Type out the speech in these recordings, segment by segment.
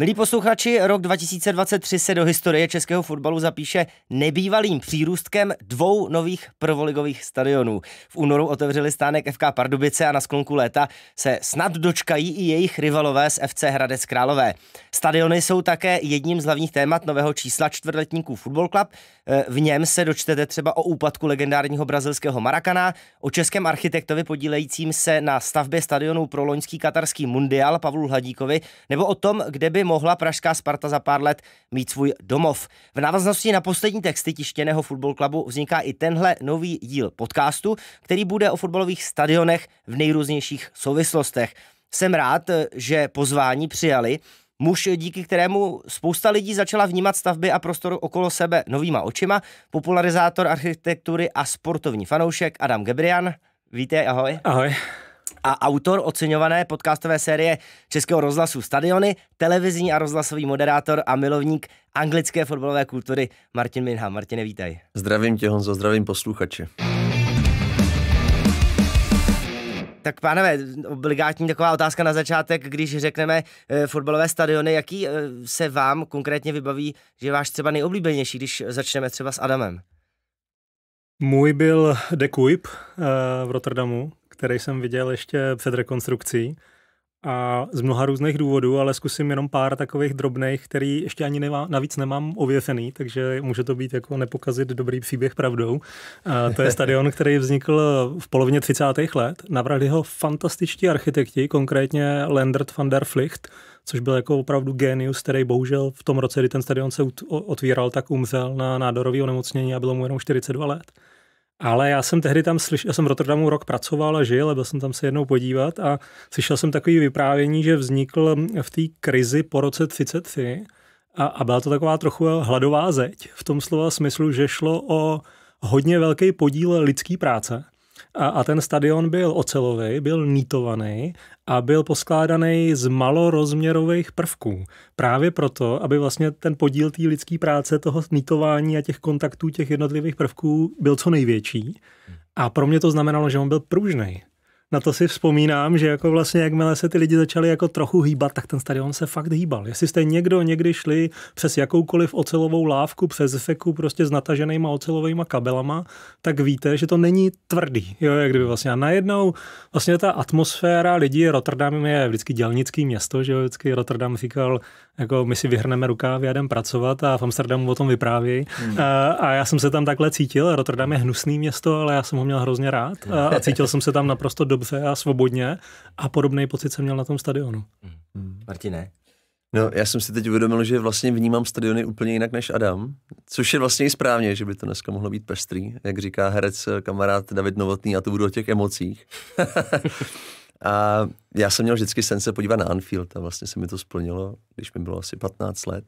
Milí posluchači, rok 2023 se do historie českého fotbalu zapíše nebývalým přírůstkem dvou nových prvoligových stadionů. V únoru otevřeli stánek FK Pardubice a na sklonku léta se snad dočkají i jejich rivalové z FC Hradec Králové. Stadiony jsou také jedním z hlavních témat nového čísla čtvrtletníků Football Club. Eh, v něm se dočtete třeba o úpadku legendárního brazilského Marakana, o českém architektovi podílejícím se na stavbě stadionu pro loňský katarský mundial Pavlu Hladíkovi, nebo o tom, kde by mohla pražská Sparta za pár let mít svůj domov. V návaznosti na poslední texty tištěného Football klubu vzniká i tenhle nový díl podcastu, který bude o fotbalových stadionech v nejrůznějších souvislostech. Jsem rád, že pozvání přijali Muž, díky kterému spousta lidí začala vnímat stavby a prostor okolo sebe novýma očima, popularizátor architektury a sportovní fanoušek Adam Gebrian. Vítej, ahoj. Ahoj a autor oceňované podcastové série Českého rozhlasu Stadiony, televizní a rozhlasový moderátor a milovník anglické fotbalové kultury Martin Minha. Martine, vítej. Zdravím tě, Honzo, zdravím posluchače. Tak pánové, obligátní taková otázka na začátek, když řekneme e, fotbalové stadiony, jaký e, se vám konkrétně vybaví, že je váš třeba nejoblíbenější, když začneme třeba s Adamem? Můj byl De Kuip e, v Rotterdamu, který jsem viděl ještě před rekonstrukcí a z mnoha různých důvodů, ale zkusím jenom pár takových drobných, který ještě ani nemá, navíc nemám ověřený, takže může to být jako nepokazit dobrý příběh pravdou. A to je stadion, který vznikl v polovině 30. let. Navrhli ho fantastičtí architekti, konkrétně Lendert van der Flicht, což byl jako opravdu genius, který bohužel v tom roce, kdy ten stadion se otvíral, tak umřel na nádorový onemocnění a bylo mu jenom 42 let. Ale já jsem tehdy tam slyšel, já jsem v Rotterdamu rok pracoval a žil, a byl jsem tam se jednou podívat a slyšel jsem takové vyprávění, že vznikl v té krizi po roce 33 a, a byla to taková trochu hladová zeď v tom slova smyslu, že šlo o hodně velký podíl lidské práce – a, a ten stadion byl ocelový, byl nítovaný a byl poskládaný z malorozměrových prvků. Právě proto, aby vlastně ten podíl té lidské práce, toho nítování a těch kontaktů těch jednotlivých prvků byl co největší. A pro mě to znamenalo, že on byl pružný, na to si vzpomínám, že jako vlastně jakmile se ty lidi začali jako trochu hýbat, tak ten stadion se fakt hýbal. Jestli jste někdo někdy šli přes jakoukoliv ocelovou lávku, přes feku prostě s nataženýma ocelovými kabelama, tak víte, že to není tvrdý. Jo, jak kdyby vlastně. A najednou vlastně ta atmosféra lidí, Rotterdam je vždycky dělnický město, že jo, vždycky Rotterdam říkal jako my si vyhrneme rukáv, a jdem pracovat a v Amsterdamu o tom vyprávějí. Hmm. A, a já jsem se tam takhle cítil. Rotterdam je hnusný město, ale já jsem ho měl hrozně rád a, a cítil jsem se tam naprosto dobře a svobodně a podobný pocit jsem měl na tom stadionu. Hmm. hmm. Martine? No, já jsem si teď uvědomil, že vlastně vnímám stadiony úplně jinak než Adam, což je vlastně i správně, že by to dneska mohlo být pestrý, jak říká herec kamarád David Novotný, a to budu o těch emocích. A já jsem měl vždycky sen se podívat na Anfield a vlastně se mi to splnilo, když mi bylo asi 15 let.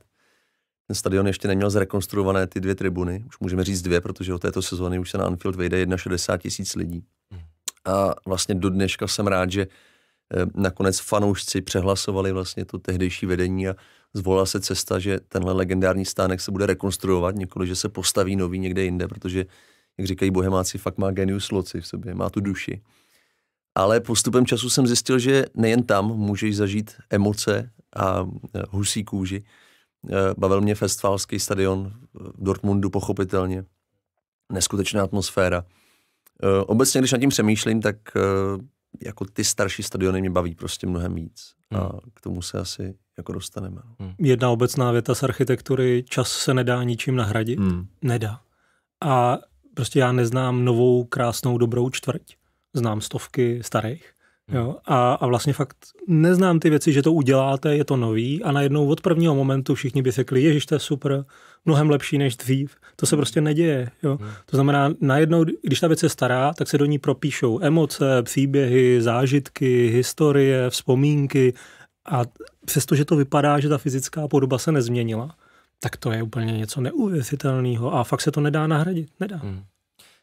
Ten stadion ještě neměl zrekonstruované ty dvě tribuny, už můžeme říct dvě, protože od této sezóny už se na Anfield vejde 61 tisíc lidí. Hmm. A vlastně do dneška jsem rád, že eh, nakonec fanoušci přehlasovali vlastně to tehdejší vedení a zvolila se cesta, že tenhle legendární stánek se bude rekonstruovat, nikoli, že se postaví nový někde jinde, protože, jak říkají bohemáci, fakt má genius loci v sobě, má tu duši. Ale postupem času jsem zjistil, že nejen tam můžeš zažít emoce a e, husí kůži. E, bavil mě festivalský stadion v Dortmundu pochopitelně. Neskutečná atmosféra. E, obecně, když nad tím přemýšlím, tak jako ty starší stadiony mě baví prostě mnohem víc. Hmm. A k tomu se asi jako dostaneme. No. Hmm. Jedna obecná věta z architektury, čas se nedá ničím nahradit. Hmm. Nedá. A prostě já neznám novou, krásnou, dobrou čtvrť znám stovky starých. Hmm. Jo, a, a vlastně fakt neznám ty věci, že to uděláte, je to nový a najednou od prvního momentu všichni by řekli, ježiš, to je super, mnohem lepší než dřív. To se hmm. prostě neděje. Jo. Hmm. To znamená, najednou, když ta věc je stará, tak se do ní propíšou emoce, příběhy, zážitky, historie, vzpomínky a přestože to vypadá, že ta fyzická podoba se nezměnila, tak to je úplně něco neuvěřitelného a fakt se to nedá nahradit. Nedá. Hmm.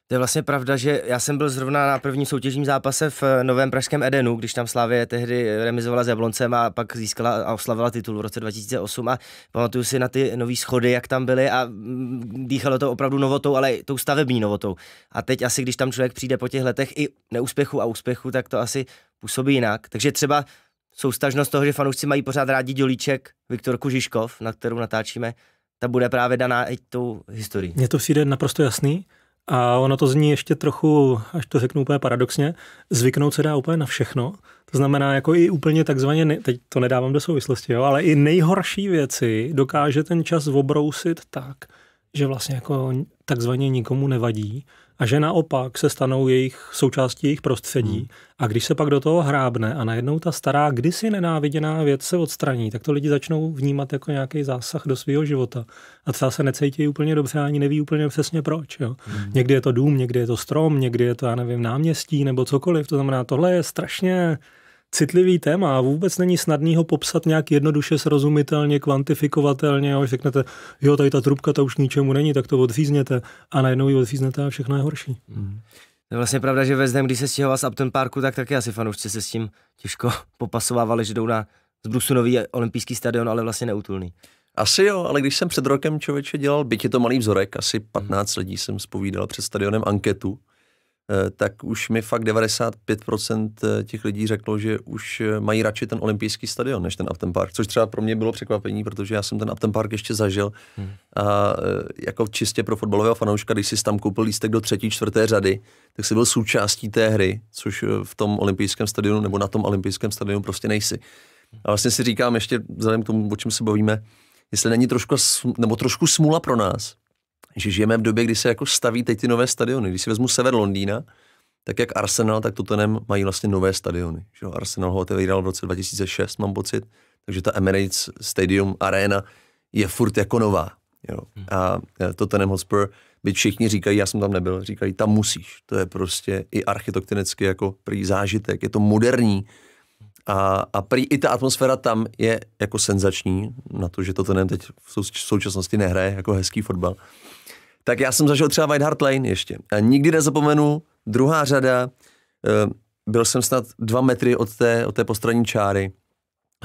To je vlastně pravda, že já jsem byl zrovna na prvním soutěžním zápase v eh, Novém Pražském Edenu, když tam Slávě tehdy eh, remizovala s Jabloncem a pak získala a oslavila titul v roce 2008 a pamatuju si na ty nové schody, jak tam byly a mm, dýchalo to opravdu novotou, ale i tou stavební novotou. A teď asi, když tam člověk přijde po těch letech i neúspěchu a úspěchu, tak to asi působí jinak. Takže třeba soustažnost toho, že fanoušci mají pořád rádi Dělíček, Viktorku Žižkov, na kterou natáčíme, ta bude právě daná i tou historií. Mně to přijde naprosto jasný. A ono to zní ještě trochu, až to řeknu úplně paradoxně, zvyknout se dá úplně na všechno. To znamená, jako i úplně takzvaně, teď to nedávám do souvislosti, jo, ale i nejhorší věci dokáže ten čas obrousit tak, že vlastně jako takzvaně nikomu nevadí a že naopak se stanou jejich součástí jejich prostředí. Hmm. A když se pak do toho hrábne a najednou ta stará, kdysi nenáviděná věc se odstraní, tak to lidi začnou vnímat jako nějaký zásah do svého života. A třeba se necítí úplně dobře, ani neví úplně přesně proč. Jo. Hmm. Někdy je to dům, někdy je to strom, někdy je to, já nevím, náměstí nebo cokoliv. To znamená, tohle je strašně citlivý téma a vůbec není snadný ho popsat nějak jednoduše, srozumitelně, kvantifikovatelně. Jo. Řeknete, jo, tady ta trubka, ta už ničemu není, tak to odřízněte a najednou ji odříznete a všechno je horší. Mm. Je vlastně pravda, že zdem, když se stěhoval z Upton Parku, tak taky asi fanoušci se s tím těžko popasovávali, že jdou na zbrusu nový olympijský stadion, ale vlastně neútulný. Asi jo, ale když jsem před rokem člověče dělal, byť je to malý vzorek, asi 15 lidí jsem spovídal před stadionem anketu, Eh, tak už mi fakt 95% eh, těch lidí řeklo, že už eh, mají radši ten olympijský stadion než ten Upton Park, což třeba pro mě bylo překvapení, protože já jsem ten Upton Park ještě zažil hmm. a jako čistě pro fotbalového fanouška, když si tam koupil lístek do třetí, čtvrté řady, tak si byl součástí té hry, což v tom olympijském stadionu nebo na tom olympijském stadionu prostě nejsi. A vlastně si říkám ještě, vzhledem k tomu, o čem se bavíme, jestli není trošku, nebo trošku smůla pro nás, že žijeme v době, kdy se jako staví teď ty nové stadiony. Když si vezmu sever Londýna, tak jak Arsenal, tak Tottenham mají vlastně nové stadiony. Že? Arsenal ho otevíral v roce 2006, mám pocit, takže ta Emirates Stadium Arena je furt jako nová. Jo? Hmm. A e, Tottenham Hotspur, byť všichni říkají, já jsem tam nebyl, říkají, tam musíš. To je prostě i architektonicky jako prý zážitek, je to moderní. A, a prý i ta atmosféra tam je jako senzační, na to, že Tottenham teď v současnosti nehraje jako hezký fotbal tak já jsem zažil třeba White Hart Lane ještě. A nikdy nezapomenu, druhá řada, eh, byl jsem snad dva metry od té, od té postranní čáry.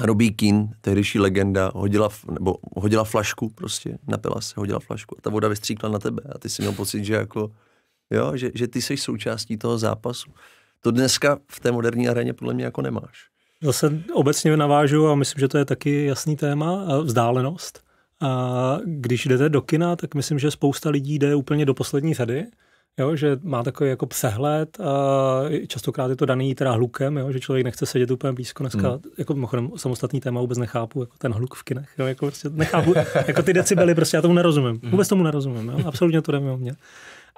Robí Keane, tehdejší legenda, hodila, nebo hodila flašku prostě, napila se, hodila flašku a ta voda vystříkla na tebe a ty si měl pocit, že jako, jo, že, že ty jsi součástí toho zápasu. To dneska v té moderní aréně podle mě jako nemáš. Zase obecně navážu a myslím, že to je taky jasný téma, vzdálenost. A když jdete do kina, tak myslím, že spousta lidí jde úplně do poslední řady. Jo, že má takový jako přehled a častokrát je to daný teda hlukem, jo, že člověk nechce sedět úplně blízko. Dneska, mm. jako mimochodem, samostatný téma vůbec nechápu, jako ten hluk v kinech, jo, jako prostě nechápu, jako ty decibely, prostě já tomu nerozumím. Hmm. Vůbec tomu nerozumím, jo, absolutně to nevím o mě.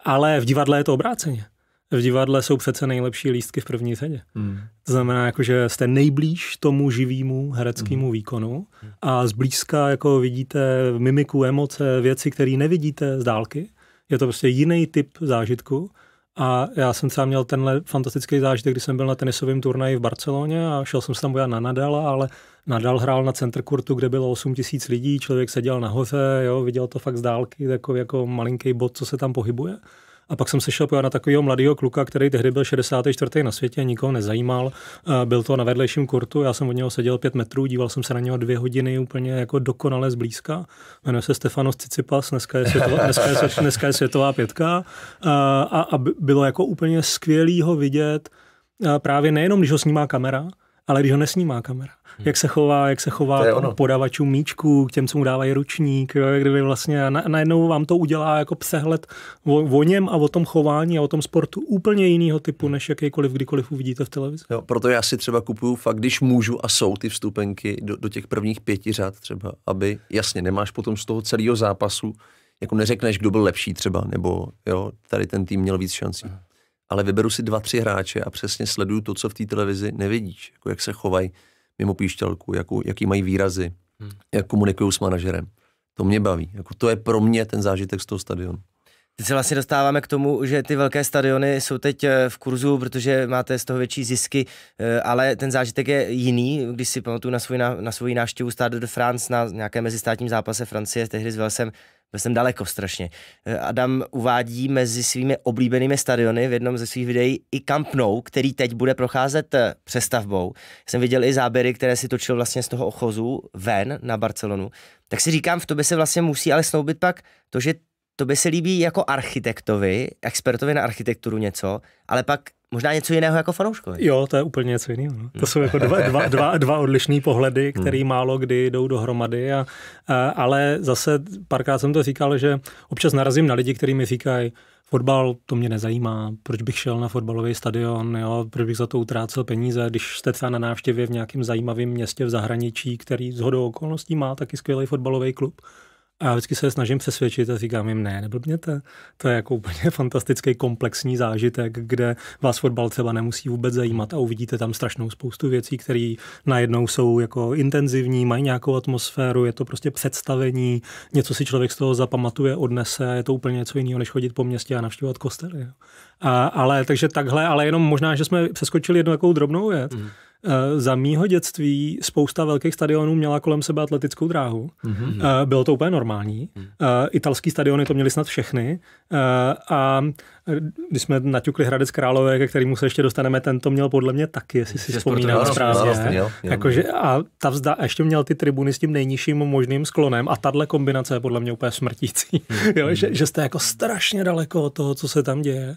Ale v divadle je to obráceně v divadle jsou přece nejlepší lístky v první řadě. Hmm. To znamená, jako, že jste nejblíž tomu živému hereckému hmm. výkonu hmm. a zblízka jako vidíte mimiku, emoce, věci, které nevidíte z dálky. Je to prostě jiný typ zážitku. A já jsem třeba měl tenhle fantastický zážitek, když jsem byl na tenisovém turnaji v Barceloně a šel jsem se tam bojat na Nadala, ale Nadal hrál na kurtu, kde bylo 8 tisíc lidí, člověk seděl nahoře, jo, viděl to fakt z dálky, takový jako malinký bod, co se tam pohybuje. A pak jsem se šel na takového mladého kluka, který tehdy byl 64. na světě, nikoho nezajímal. Byl to na vedlejším kurtu, já jsem od něho seděl pět metrů, díval jsem se na něho dvě hodiny úplně jako dokonale zblízka. Jmenuje se Stefanos Cicipas, dneska je, světová, dneska je, dneska je světová pětka. A, a bylo jako úplně skvělý ho vidět, právě nejenom, když ho snímá kamera, ale když ho nesnímá kamera. Hmm. Jak se chová, jak se chová k podavačům míčku, k těm, co mu dávají ručník, jo, kdyby vlastně na, najednou vám to udělá jako přehled o, o něm a o tom chování a o tom sportu úplně jiného typu, hmm. než jakýkoliv kdykoliv uvidíte v televizi. Jo, proto já si třeba kupuju fakt, když můžu a jsou ty vstupenky do, do těch prvních pěti řad třeba, aby jasně nemáš potom z toho celého zápasu, jako neřekneš, kdo byl lepší třeba, nebo jo, tady ten tým měl víc šancí. Hmm ale vyberu si dva, tři hráče a přesně sleduju to, co v té televizi nevidíš, jako jak se chovají mimo píšťalku, jakou, jaký mají výrazy, hmm. jak komunikují s manažerem. To mě baví. Jako to je pro mě ten zážitek z toho stadionu. Teď se vlastně dostáváme k tomu, že ty velké stadiony jsou teď eh, v kurzu, protože máte z toho větší zisky, eh, ale ten zážitek je jiný. Když si pamatuju na svoji, na, na svoji návštěvu Stade de France na nějakém mezistátním zápase Francie tehdy s Velsem, byl jsem daleko strašně. Adam uvádí mezi svými oblíbenými stadiony v jednom ze svých videí i Camp Nou, který teď bude procházet eh, přestavbou. Jsem viděl i záběry, které si točil vlastně z toho ochozu ven na Barcelonu. Tak si říkám, v tobě se vlastně musí ale snoubit pak to, že to by se líbí jako architektovi, expertovi na architekturu něco, ale pak možná něco jiného jako fanouškovi. Jo, to je úplně něco jiného. No. To jsou jako dva, dva, dva, dva odlišné pohledy, které hmm. málo kdy jdou dohromady. A, a, ale zase párkrát jsem to říkal, že občas narazím na lidi, kteří mi říkají, fotbal, to mě nezajímá, proč bych šel na fotbalový stadion, jo? proč bych za to utrácel peníze, když jste třeba na návštěvě v nějakém zajímavém městě v zahraničí, který z hodou okolností má taky skvělý fotbalový klub a vždycky se snažím přesvědčit a říkám jim, ne, neblbněte. To je jako úplně fantastický komplexní zážitek, kde vás fotbal třeba nemusí vůbec zajímat a uvidíte tam strašnou spoustu věcí, které najednou jsou jako intenzivní, mají nějakou atmosféru, je to prostě představení, něco si člověk z toho zapamatuje, odnese, je to úplně něco jiného, než chodit po městě a navštěvovat kostely. A, ale takže takhle, ale jenom možná, že jsme přeskočili jednu takovou drobnou věc. Mm. Eh, za mýho dětství spousta velkých stadionů měla kolem sebe atletickou dráhu. Mm-hmm. Bylo to úplně normální. Mhm. Eh, italský stadiony to měly snad všechny. A když jsme naťukli Hradec Králové, ke kterému se ještě dostaneme, ten to měl podle mě taky, jestli si vzpomínám správně. Vlastně, Jakože, a ta vzda, ještě měl ty tribuny s tím nejnižším možným sklonem a tahle kombinace je podle mě úplně smrtící. Mm-hmm. jo, že, že jste jako strašně daleko od toho, co se tam děje.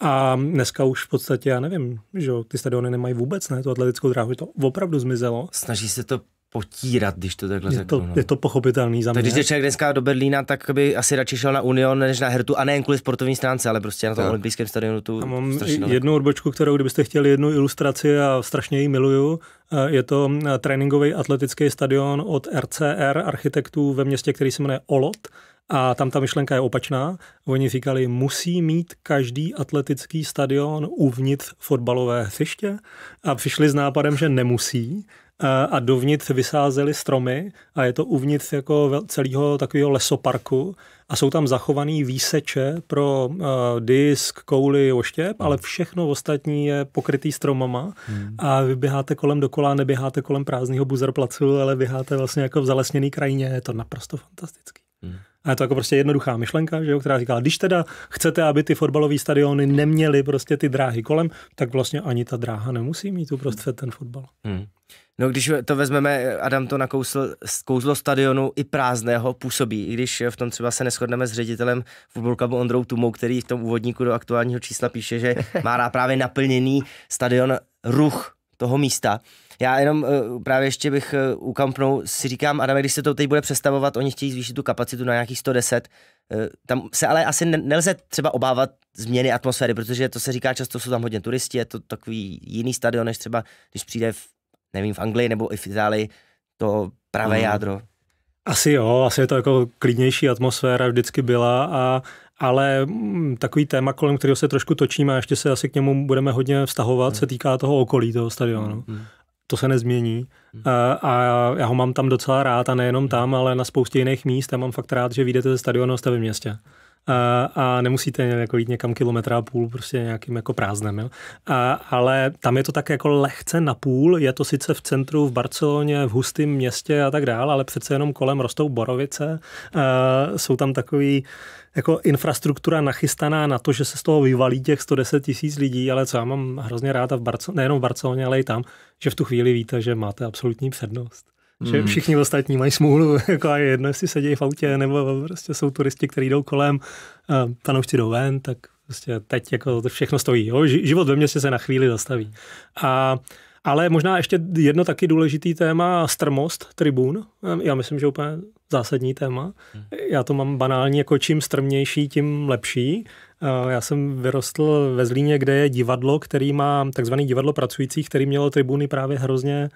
A dneska už v podstatě, já nevím, že ty stadiony nemají vůbec, ne, tu atletickou dráhu, že to opravdu zmizelo. Snaží se to potírat, když to takhle je řeknu. To, no. Je to pochopitelný za mě. Takže když člověk dneska do Berlína, tak by asi radši šel na Union než na Hertu, a nejen kvůli sportovní stránce, ale prostě na tom olympijském stadionu tu a mám jednu odbočku, kterou kdybyste chtěli jednu ilustraci a strašně ji miluju, eh, je to hm, tréninkový atletický stadion od RCR architektů ve městě, který se jmenuje Olot a tam ta myšlenka je opačná. Oni říkali, musí mít každý atletický stadion uvnitř fotbalové hřiště a přišli s nápadem, že nemusí, a dovnitř vysázeli stromy a je to uvnitř jako celého takového lesoparku a jsou tam zachovaný výseče pro uh, disk, kouli, oštěp, ale všechno ostatní je pokrytý stromama hmm. a vy běháte kolem dokola, neběháte kolem prázdného buzerplacu, ale běháte vlastně jako v zalesněné krajině, je to naprosto fantastický. Hmm. A je to jako prostě jednoduchá myšlenka, že jo, která říká, když teda chcete, aby ty fotbalové stadiony neměly prostě ty dráhy kolem, tak vlastně ani ta dráha nemusí mít uprostřed ten fotbal. Hmm. No když to vezmeme, Adam to nakousl, kouzlo stadionu i prázdného působí, i když v tom třeba se neschodneme s ředitelem fotbalkabu Ondrou Tumou, který v tom úvodníku do aktuálního čísla píše, že má právě naplněný stadion ruch toho místa. Já jenom uh, právě ještě bych uh, ukampnul, si říkám, Adam, když se to teď bude přestavovat, oni chtějí zvýšit tu kapacitu na nějakých 110, uh, eh, tam se ale asi nelze třeba obávat změny atmosféry, protože to se říká často, jsou tam hodně turisti, je to takový jiný stadion, než třeba když přijde v, nevím, v Anglii nebo i v Itálii to pravé mm. jádro. Asi jo, asi je to jako klidnější atmosféra vždycky byla a ale mm, takový téma, kolem kterého se trošku točíme a ještě se asi k němu budeme hodně vztahovat, mhm. se týká toho okolí toho stadionu. Mhm to se nezmění hmm. a já ho mám tam docela rád a nejenom hmm. tam, ale na spoustě jiných míst Já mám fakt rád, že vyjdete ze stadionu a jste ve městě. A, a nemusíte jako jít někam kilometra a půl prostě nějakým jako prázdnem. Jo? A, ale tam je to tak jako lehce na půl, je to sice v centru v Barceloně, v hustém městě a tak dále, ale přece jenom kolem rostou borovice, a jsou tam takový jako infrastruktura nachystaná na to, že se z toho vyvalí těch 110 tisíc lidí, ale co já mám hrozně rád a v Barco, nejenom v Barceloně, ale i tam, že v tu chvíli víte, že máte absolutní přednost. Mm. Že hmm. všichni ostatní mají smůlu, jako a jedno, jestli sedí v autě, nebo prostě jsou turisti, kteří jdou kolem, panoušci jdou ven, tak prostě teď jako to všechno stojí. Jo? Život ve městě se na chvíli zastaví. A ale možná ještě jedno taky důležitý téma, strmost tribún. Já myslím, že úplně zásadní téma. Hmm. Já to mám banální, jako čím strmnější, tím lepší. Eh, já jsem vyrostl ve Zlíně, kde je divadlo, který má takzvané divadlo pracujících, který mělo tribuny právě hrozně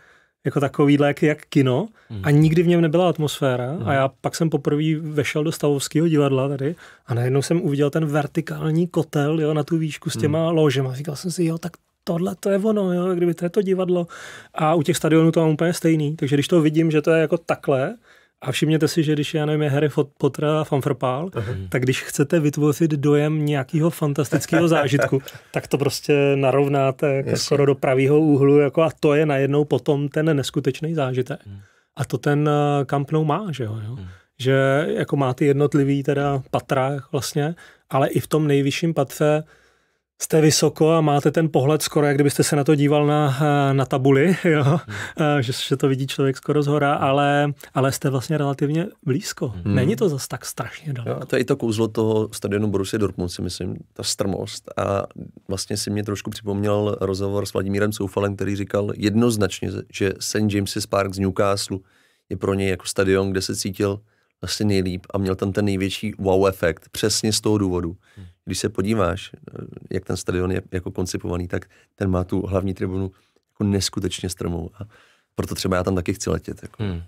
jako takovýhle, jak, jak kino hmm. a nikdy v něm nebyla atmosféra hmm. a já pak jsem poprvé vešel do Stavovského divadla tady a najednou jsem uviděl ten vertikální kotel jo, na tu výšku s těma mm. ložema. Říkal jsem si, jo, tak tohle to je ono, jo, kdyby to je to divadlo. A u těch stadionů to mám úplně stejný, takže když to vidím, že to je jako takhle, a všimněte si, že když já nevím, je Harry Potter a Fanfrpál, uh-huh. tak když chcete vytvořit dojem nějakého fantastického zážitku, tak to prostě narovnáte jako skoro do pravého úhlu jako a to je najednou potom ten neskutečný zážitek. Uh-huh. A to ten eh, Camp Nou má, že jo? Uh-huh. Že jako má ty jednotlivý teda patra vlastně, ale i v tom nejvyšším patře jste vysoko a máte ten pohled skoro, jak kdybyste se na to díval na, na tabuli, jo? Hmm. Eh, že, že to vidí člověk skoro z hora, ale, ale jste vlastně relativně blízko. Hmm. Není to zas tak strašně daleko. Jo, to je i to kouzlo toho stadionu Borussia Dortmund, si myslím, ta strmost. A vlastně si mě trošku připomněl rozhovor s Vladimírem Soufalem, který říkal jednoznačně, že St. James's Park z Newcastle je pro něj jako stadion, kde se cítil vlastně nejlíp a měl tam ten největší wow efekt, přesně z toho důvodu, hmm když se podíváš, eh, jak ten stadion je jako koncipovaný, tak ten má tu hlavní tribunu jako neskutečně strmou. A proto třeba já tam taky chci letět. Jako. Hmm.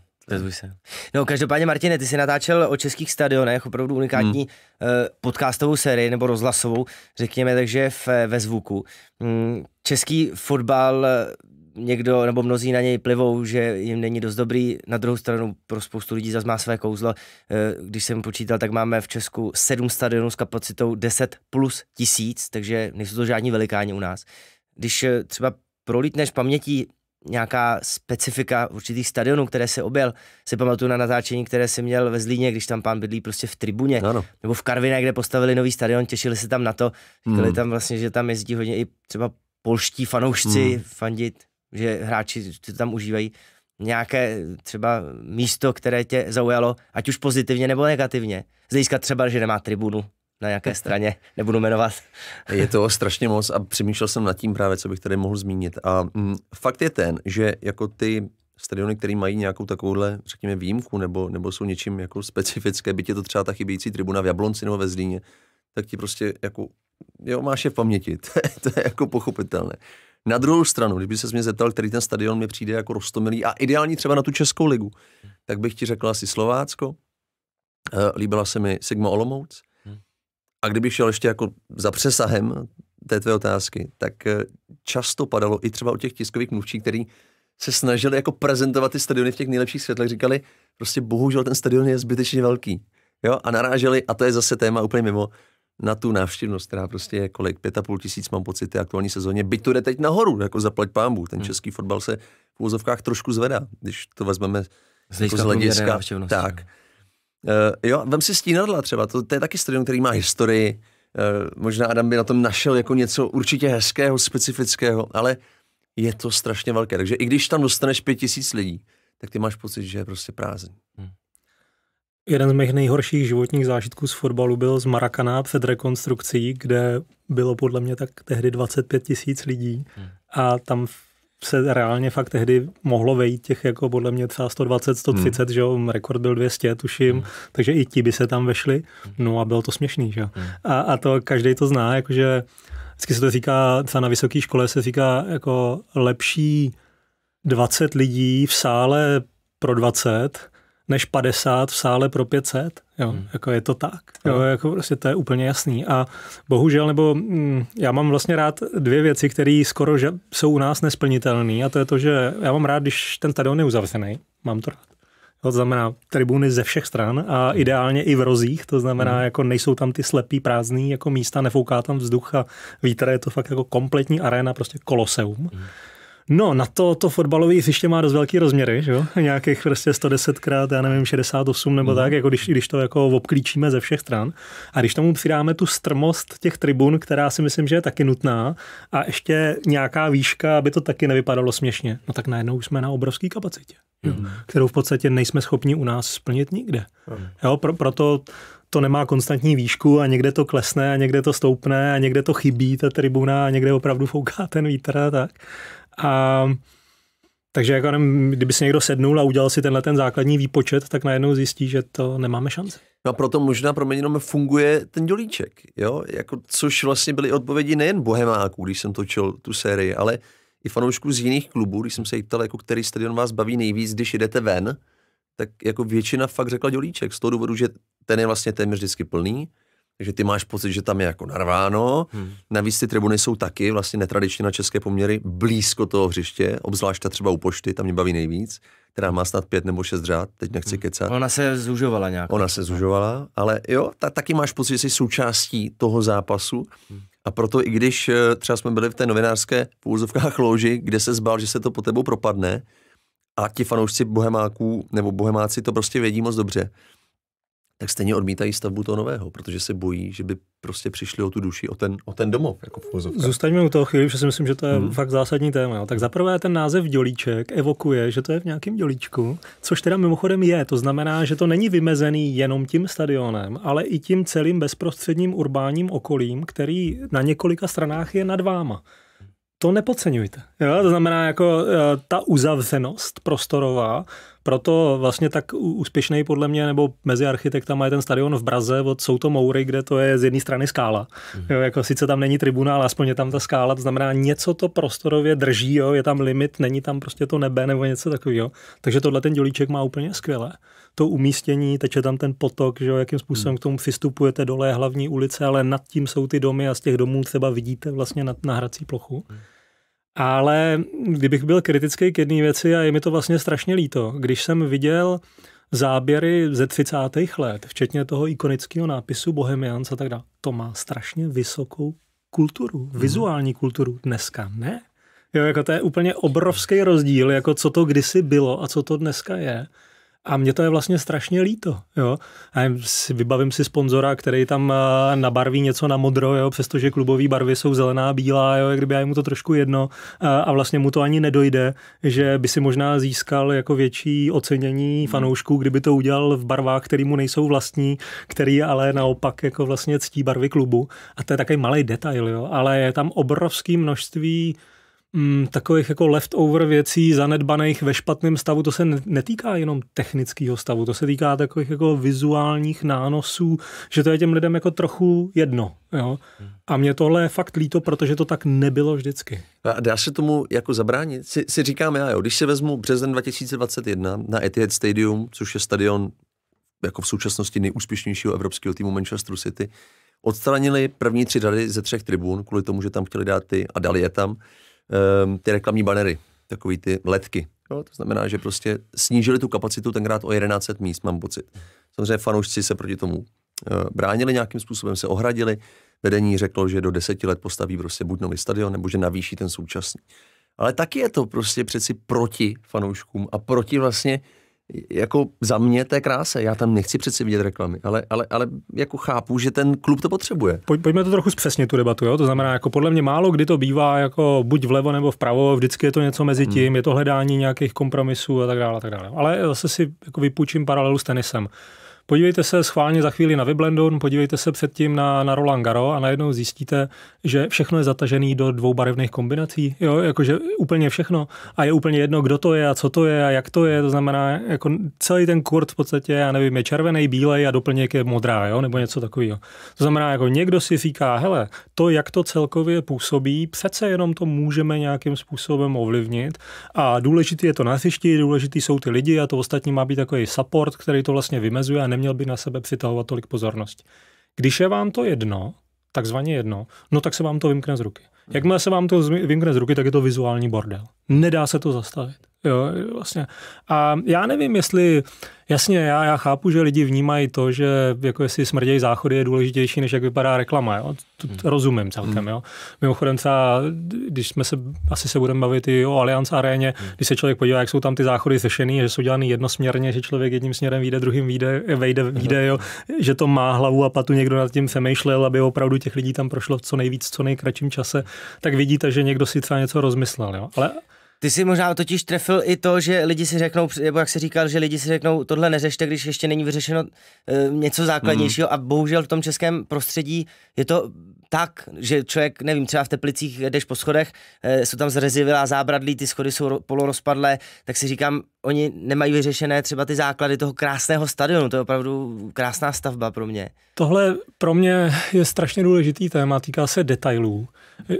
se. No, každopádně, Martine, ty jsi natáčel o českých stadionech opravdu unikátní hmm. Eh, podcastovou sérii nebo rozhlasovou, řekněme, takže v, ve zvuku. Hmm, český fotbal někdo nebo mnozí na něj plivou, že jim není dost dobrý. Na druhou stranu pro spoustu lidí zase má své kouzlo. Eh, když jsem počítal, tak máme v Česku sedm stadionů s kapacitou 10 plus tisíc, takže nejsou to žádní velikáni u nás. Když eh, třeba prolítneš pamětí nějaká specifika určitých stadionů, které se objel. Si pamatuju na natáčení, které jsem měl ve Zlíně, když tam pán bydlí prostě v tribuně. Ano. Nebo v Karviné, kde postavili nový stadion, těšili se tam na to. Říkali hmm. tam vlastně, že tam jezdí hodně i třeba polští fanoušci hmm. fandit že hráči to tam užívají nějaké třeba místo, které tě zaujalo, ať už pozitivně nebo negativně. Zdejska třeba, že nemá tribunu na jaké straně, nebudu jmenovat. je to strašně moc a přemýšlel jsem nad tím právě, co bych tady mohl zmínit. A mm, fakt je ten, že jako ty stadiony, které mají nějakou takovouhle, řekněme, výjimku nebo, nebo jsou něčím jako specifické, byť je to třeba ta chybějící tribuna v Jablonci nebo ve Zlíně, tak ti prostě jako, jo, máš je v paměti, to je, to je jako pochopitelné. Na druhou stranu, kdyby se mě zeptal, který ten stadion mi přijde jako rostomilý a ideální třeba na tu Českou ligu, tak bych ti řekl asi Slovácko, eh, líbila se mi Sigma Olomouc. Hmm. A kdyby šel ještě jako za přesahem té tvé otázky, tak eh, často padalo i třeba u těch tiskových mluvčí, který se snažili jako prezentovat ty stadiony v těch nejlepších světlech, říkali, prostě bohužel ten stadion je zbytečně velký. Jo, a naráželi, a to je zase téma úplně mimo, na tu návštěvnost, která prostě je kolik, pět a půl tisíc mám pocit ty aktuální sezóně, byť to jde teď nahoru, jako zaplať pámbu, ten hmm. český fotbal se v úzovkách trošku zvedá, když to vezmeme z jako z hlediska tak. Uh, jo, vem si stínadla třeba, to, to je taky stadion, který má historii, uh, možná Adam by na tom našel jako něco určitě hezkého, specifického, ale je to strašně velké, takže i když tam dostaneš pět tisíc lidí, tak ty máš pocit, že je prostě prázdný. Hmm. Jeden z mých nejhorších životních zážitků z fotbalu byl z Marakana před rekonstrukcí, kde bylo podle mě tak tehdy 25 tisíc lidí hmm. a tam se reálně fakt tehdy mohlo vejít těch jako podle mě třeba 120, 130, hmm. že jo, rekord byl 200, tuším, hmm. takže i ti by se tam vešli, hmm. no a bylo to směšný, že jo. Hmm. A, a to každý to zná, jakože vždycky se to říká, třeba na vysoké škole se říká jako lepší 20 lidí v sále pro 20, než 50 v sále pro 500. Jo, hmm. jako je to tak. Jo, jako prostě to je úplně jasný. A bohužel, nebo hm, já mám vlastně rád dvě věci, které skoro že jsou u nás nesplnitelné. A to je to, že já mám rád, když ten stadion je uzavřený. Mám to rád. To znamená tribuny ze všech stran a hmm. ideálně i v rozích, to znamená, hmm. jako nejsou tam ty slepý, prázdný jako místa, nefouká tam vzduch a vítr, je to fakt jako kompletní arena, prostě koloseum. Hmm. No, na to, to fotbalové hřiště má dost velký rozměry, že jo? Nějakých prostě 110 krát, já nevím, 68 nebo mm. tak, jako když, když to jako obklíčíme ze všech stran. A když tomu přidáme tu strmost těch tribun, která si myslím, že je taky nutná, a ještě nějaká výška, aby to taky nevypadalo směšně, no tak najednou jsme na obrovské kapacitě, mm. jo? Mhm. kterou v podstatě nejsme schopni u nás splnit nikde. Mm. Jo, pro, proto to nemá konstantní výšku a někde to klesne a někde to stoupne a někde to chybí ta tribuna a někde opravdu fouká ten vítr a tak. A takže jako nevím, kdyby si někdo sednul a udělal si tenhle ten základní výpočet, tak najednou zjistí, že to nemáme šanci. No a proto možná pro mě jenom funguje ten dělíček, jo? Jako, což vlastně byly odpovědi nejen bohemáků, když jsem točil tu sérii, ale i fanoušků z jiných klubů, když jsem se jich ptal, jako který stadion vás baví nejvíc, když jdete ven, tak jako většina fakt řekla dělíček z toho důvodu, že ten je vlastně téměř vždycky plný, takže ty máš pocit, že tam je jako narváno. Hmm. Navíc ty tribuny jsou taky vlastně netradičně na české poměry blízko toho hřiště, obzvlášť ta třeba u pošty, tam mě baví nejvíc, která má snad pět nebo šest řád, teď nechci hmm. kecat. Ona se zužovala nějak. Ona se zužovala, ale jo, ta, taky máš pocit, že jsi součástí toho zápasu. Hmm. A proto i když eh, třeba jsme byli v té novinářské v loži, kde se zbal, že se to po tebou propadne, a ti fanoušci bohemáků nebo bohemáci to prostě vědí moc dobře, tak stejně odmítají stavbu toho nového, protože se bojí, že by prostě přišli o tu duši, o ten, o ten domov. Jako v Zůstaňme u toho chvíli, protože si myslím, že to je hmm. fakt zásadní téma. Tak zaprvé ten název dělíček evokuje, že to je v nějakém dělíčku, což teda mimochodem je. To znamená, že to není vymezený jenom tím stadionem, ale i tím celým bezprostředním urbáním okolím, který na několika stranách je nad váma to nepodceňujte. Jo? To znamená, jako eh, ta uzavřenost prostorová proto vlastně tak úspěšný podle mě, nebo mezi architektama je ten stadion v Braze od Souto Moury, kde to je z jedné strany skála. Mhm. Jo, jako sice tam není tribuna, ale aspoň je tam ta skála, to znamená něco to prostorově drží, jo, je tam limit, není tam prostě to nebe nebo něco takového. Takže tohle ten dělíček má úplně skvěle. To umístění, teče tam ten potok, že jo, jakým způsobem mhm. k tomu přistupujete dole hlavní ulice, ale nad tím jsou ty domy a z těch domů třeba vidíte vlastně na, na hrací plochu. Hmm. Ale kdybych byl kritický k jedné věci, a je mi to vlastně strašně líto, když jsem viděl záběry ze 30. let, včetně toho ikonického nápisu Bohemians a tak dále, to má strašně vysokou kulturu, hmm. vizuální kulturu. Dneska ne. Jo, jako to je úplně obrovský rozdíl, jako co to kdysi bylo a co to dneska je. A mě to je vlastně strašně líto. Jo? A si, vybavím si sponzora, který tam eh, nabarví něco na modro, jo? přestože klubové barvy jsou zelená a bílá, jo? jak kdyby já mu to trošku jedno a vlastně mu to ani nedojde, že by si možná získal jako větší ocenění hmm. fanoušků, kdyby to udělal v barvách, které mu nejsou vlastní, který ale naopak jako vlastně ctí barvy klubu. A to je takový malý detail, jo? ale je tam obrovské množství mm, takových jako leftover věcí zanedbaných ve špatném stavu, to se netýká jenom technického stavu, to se týká takových jako vizuálních nánosů, že to je těm lidem jako trochu jedno. Jo? Hmm. A mě tohle je fakt líto, protože to tak nebylo vždycky. A dá se tomu jako zabránit? Si, si říkám já, jo, když se vezmu březen 2021 na Etihad Stadium, což je stadion jako v současnosti nejúspěšnějšího evropského týmu Manchester City, odstranili první tři řady ze třech tribun, kvůli tomu, že tam chtěli dát ty a dali je tam. Ehm, ty reklamní banery, takový ty letky. Jo? To znamená, že prostě snížili tu kapacitu tenkrát o 1100 míst, mám pocit. Samozřejmě fanoušci se proti tomu eh, bránili nějakým způsobem, se ohradili. Vedení řeklo, že do deseti let postaví prostě buď nový stadion, nebo že navýší ten současný. Ale taky je to prostě přeci proti fanouškům a proti vlastně uh, jako za mě té kráse, já tam nechci přeci vidět reklamy, ale, ale, ale jako chápu, že ten klub to potřebuje. pojďme to trochu zpřesnit tu debatu, jo? to znamená, jako podle mě málo kdy to bývá jako buď vlevo nebo vpravo, vždycky je to něco mezi hmm. tím, hmm. je to hledání nějakých kompromisů a tak dále, a tak dále. Ale zase si jako vypůjčím paralelu s tenisem. Podívejte se schválně za chvíli na Wimbledon, podívejte se předtím na, na Roland Garo a najednou zjistíte, že všechno je zatažený do dvoubarevných kombinací. Jo, jakože úplně všechno. A je úplně jedno, kdo to je a co to je a jak to je. To znamená, jako celý ten kurt v podstatě, já nevím, je červený, bílej a doplněk je modrá, jo, nebo něco takového. To znamená, jako někdo si říká, hele, to, jak to celkově působí, přece jenom to můžeme nějakým způsobem ovlivnit. A důležitý je to na hřišti, důležitý jsou ty lidi a to ostatní má být takový support, který to vlastně vymezuje a neměl by na sebe přitahovat tolik pozornosti. Když je vám to jedno, takzvaně jedno, no tak se vám to vymkne z ruky. Hmm. Jakmile se vám to vymkne z ruky, tak je to vizuální bordel. Nedá se to zastavit. Jo, vlastně. A já nevím, jestli, jasně, já, já chápu, že lidi vnímají to, že jako jestli smrdějí záchody je důležitější, než jak vypadá reklama. Jo? To hmm. rozumím celkem. Hmm. Jo? Mimochodem třeba, když jsme se, asi se budeme bavit i o Allianz aréně, hmm. když se člověk podívá, jak jsou tam ty záchody řešený, že jsou dělaný jednosměrně, že člověk jedním směrem vyjde, druhým vyjde, vejde, vyjde jo? že to má hlavu a patu někdo nad tím přemýšlel, aby opravdu těch lidí tam prošlo v co nejvíc, co nejkratším čase, tak vidíte, že někdo si třeba něco rozmyslel. Jo? Ale ty si možná totiž trefil i to, že lidi si řeknou, nebo jak se říkal, že lidi si řeknou, tohle neřešte, když ještě není vyřešeno e, něco základnějšího mm. a bohužel v tom českém prostředí je to tak, že člověk, nevím, třeba v Teplicích jdeš po schodech, eh, jsou tam zrezivilá zábradlí, ty schody jsou polorozpadlé, tak si říkám, oni nemají vyřešené třeba ty základy toho krásného stadionu, to je opravdu krásná stavba pro mě. Tohle pro mě je strašně důležitý téma, týká se detailů.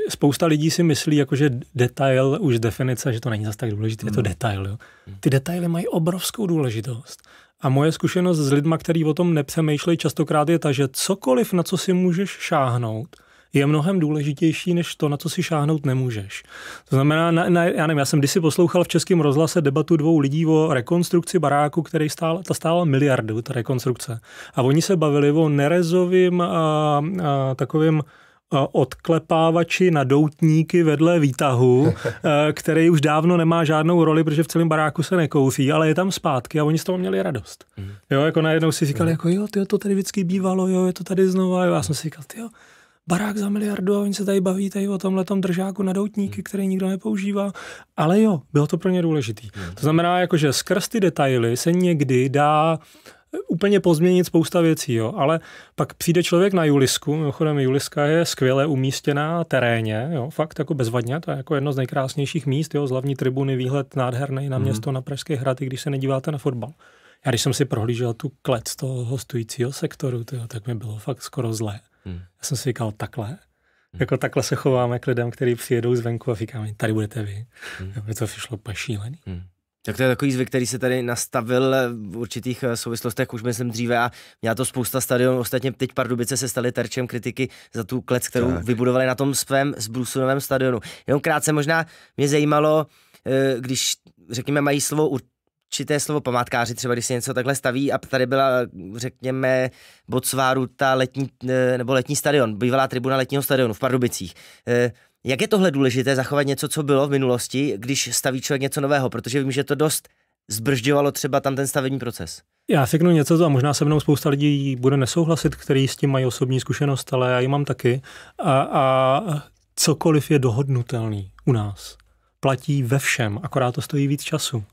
Spousta lidí si myslí, jako že detail už definice, že to není zase tak důležité, hmm. je to hmm. detail. Jo. Hmm. Ty detaily mají obrovskou důležitost. A moje zkušenost s lidma, který o tom nepřemýšlejí častokrát je ta, že cokoliv, na co si můžeš šáhnout, je mnohem důležitější než to, na co si šáhnout nemůžeš. To znamená, na, na, já nevím, já jsem kdysi poslouchal v Českém rozhlase debatu dvou lidí o rekonstrukci baráku, který stál, ta stála miliardu, ta rekonstrukce. A oni se bavili o nerezovým a, a, takovým odklepávači na doutníky vedle výtahu, eh, který už dávno nemá žádnou roli, protože v celém baráku se nekoufí, ale je tam zpátky a oni z toho měli radost. Mhm. Jo, jako najednou si říkali, mhm. jako jo, tyjo, to tady vždycky bývalo, jo, je to tady znova, jo. Já jsem si říkal, jo, barák za miliardu a oni se tady baví tady o tomhle držáku na doutníky, mhm. který nikdo nepoužívá. Ale jo, bylo to pro ně důležitý. To znamená, jako, že skrz ty detaily se někdy dá úplně pozměnit spousta věcí, jo. ale pak přijde člověk na Julisku, mimochodem Juliska je skvěle umístěná teréně, jo, fakt jako bezvadně, to je jako jedno z nejkrásnějších míst, jo, z hlavní tribuny výhled nádherný na mhm. město, mm. na Pražské hrady, když se nedíváte na fotbal. Já když jsem si prohlížel tu klec toho hostujícího sektoru, tyjo, tak mi bylo fakt skoro zlé. Mm. Já jsem si říkal takhle, hmm. jako takhle se chováme k lidem, kteří přijedou zvenku a říkáme, tady budete vy. Mm. Mě to přišlo pašílený. šílený. Mm. Tak to je takový zvyk, který se tady nastavil v určitých eh, souvislostech už myslím dříve a měla to spousta stadionů. Ostatně teď Pardubice se staly terčem kritiky za tu klec, kterou tak. vybudovali na tom svém zbrusunovém stadionu. Jenom krátce možná mě zajímalo, eh, když řekněme mají slovo určité slovo památkáři, třeba když se něco takhle staví a tady byla, řekněme, Botsváru ta letní, eh, nebo letní stadion, bývalá tribuna letního stadionu v Pardubicích jak je tohle důležité zachovat něco, co bylo v minulosti, když staví člověk něco nového? Protože vím, že to dost zbržďovalo třeba tam ten stavební proces. Já si něco a možná se mnou spousta lidí bude nesouhlasit, kteří s tím mají osobní zkušenost, ale já ji mám taky. A, a cokoliv je dohodnutelný u nás platí ve všem, akorát to stojí víc času.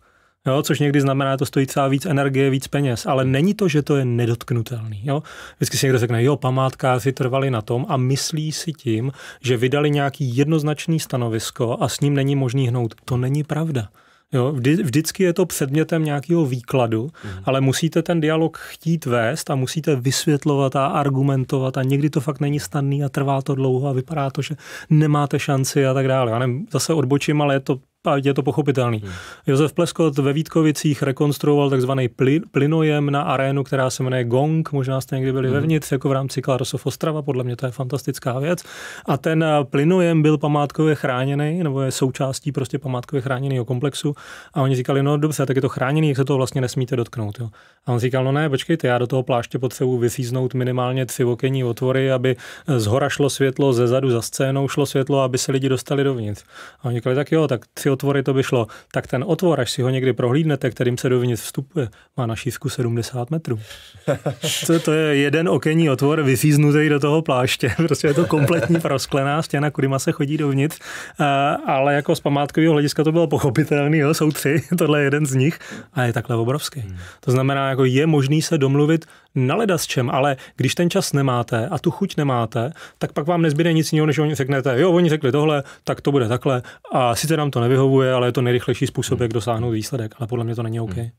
Jo, což někdy znamená, že to stojí třeba víc energie, víc peněz, ale není to, že to je nedotknutelný. Jo? Vždycky si někdo řekne, jo, památkáři trvali na tom a myslí si tím, že vydali nějaký jednoznačný stanovisko a s ním není možný hnout. To není pravda. Jo, vždy, vždycky je to předmětem nějakého výkladu, mm. ale musíte ten dialog chtít vést a musíte vysvětlovat a argumentovat a někdy to fakt není snadný a trvá to dlouho a vypadá to, že nemáte šanci a tak dále. Já nevím, zase odbočím, ale je to a je to pochopitelný. Hmm. Josef Pleskot ve Vítkovicích rekonstruoval takzvaný plyn, plynojem na arénu, která se jmenuje Gong, možná jste někdy byli hmm. vevnitř, jako v rámci Klarosov Ostrava, podle mě to je fantastická věc. A ten eh, plynojem byl památkově chráněný, nebo je součástí prostě památkově chráněného komplexu. A oni říkali, no dobře, tak je to chráněný, jak se to vlastně nesmíte dotknout. Jo. A on říkal, no ne, počkejte, já do toho pláště potřebuji vysíznout minimálně tři okenní otvory, aby z hora šlo světlo, ze zadu za scénou šlo světlo, aby se lidi dostali dovnitř. A oni říkali, tak jo, tak tři otvory to by šlo, tak ten otvor, až si ho někdy prohlídnete, kterým se dovnitř vstupuje, má na šířku 70 metrů. to, to je jeden okenní otvor vyfíznutý do toho pláště. Prostě je to kompletní prosklená stěna, kudyma se chodí dovnitř. Uh, ale jako z památkového hlediska to bylo pochopitelné, jsou tři, tohle je jeden z nich a je takhle obrovský. Hmm. To znamená, jako je možný se domluvit na s čem, ale když ten čas nemáte a tu chuť nemáte, tak pak vám nezbyde nic jiného, než oni řeknete, jo, oni řekli tohle, tak to bude takhle a sice nám to nevyhovuje, ale je to nejrychlejší způsob, hmm. jak dosáhnout výsledek, ale podle mě to není OK. Hmm.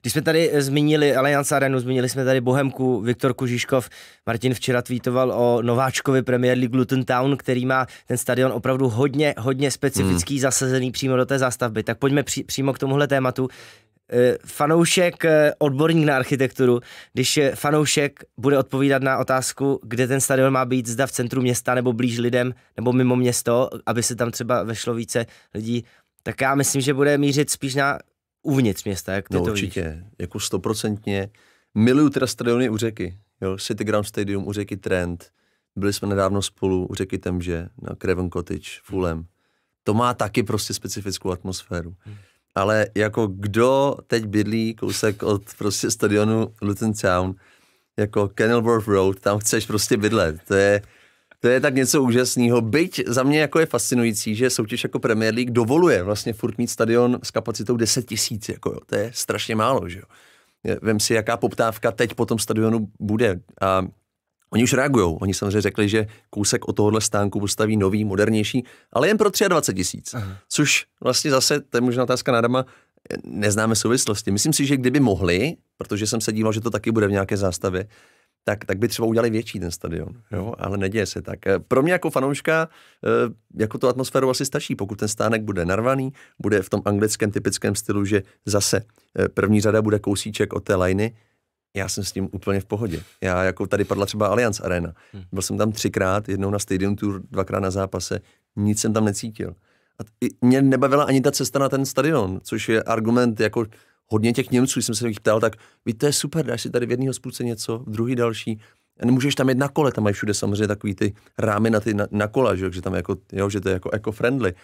Když jsme tady eh, zmínili Alliance Arenu, zmínili jsme tady Bohemku, Viktor Kužiškov, Martin včera tweetoval o nováčkovi Premier League Luton Town, který má ten stadion opravdu hodně, hodně specifický, hmm. zasazený přímo do té zástavby. Tak pojďme při, přímo k tomuhle tématu. Eh, fanoušek, eh, odborník na architekturu, když eh, fanoušek bude odpovídat na otázku, kde ten stadion má být, zda v centru města nebo blíž lidem, nebo mimo město, aby se tam třeba vešlo více lidí, tak já myslím, že bude mířit spíš na uvnitř města, jak ty no, to určitě, víš? jako stoprocentně. Miluju teda stadiony u řeky, jo, City Ground Stadium u řeky Trend. byli jsme nedávno spolu u řeky Temže, na Craven Cottage, Fulham. To má taky prostě specifickou atmosféru. Hmm ale jako kdo teď bydlí kousek od prostě stadionu Luton Town, jako Kenilworth Road, tam chceš prostě bydlet. To je, to je tak něco úžasného. Byť za mě jako je fascinující, že soutěž jako Premier League dovoluje vlastně furt mít stadion s kapacitou 10 tisíc. Jako jo. To je strašně málo, že jo. Vem si, jaká poptávka teď po tom stadionu bude. A Oni už reagují. Oni samozřejmě řekli, že kousek od tohohle stánku postaví nový, modernější, ale jen pro 23 tisíc. Což vlastně zase, to je možná otázka na Adama, neznáme souvislosti. Myslím si, že kdyby mohli, protože jsem se díval, že to taky bude v nějaké zástavě, tak, tak by třeba udělali větší ten stadion, jo? ale neděje se tak. Pro mě jako fanouška, eh, jako tu atmosféru asi stačí, pokud ten stánek bude narvaný, bude v tom anglickém typickém stylu, že zase eh, první řada bude kousíček od té liny, já jsem s tím úplně v pohodě. Já jako tady padla třeba Allianz Arena. Hm. Byl jsem tam třikrát, jednou na Stadium Tour, dvakrát na zápase, nic jsem tam necítil. A t- mě nebavila ani ta cesta na ten stadion, což je argument jako hodně těch Němců, jsem se jich ptal, tak víte, to je super, dáš si tady v jedného spůlce něco, v druhý další, můžeš tam jít na kole, tam mají všude samozřejmě takový ty rámy na ty na, na kola, že, že tam jako, jo, že to je jako eco-friendly.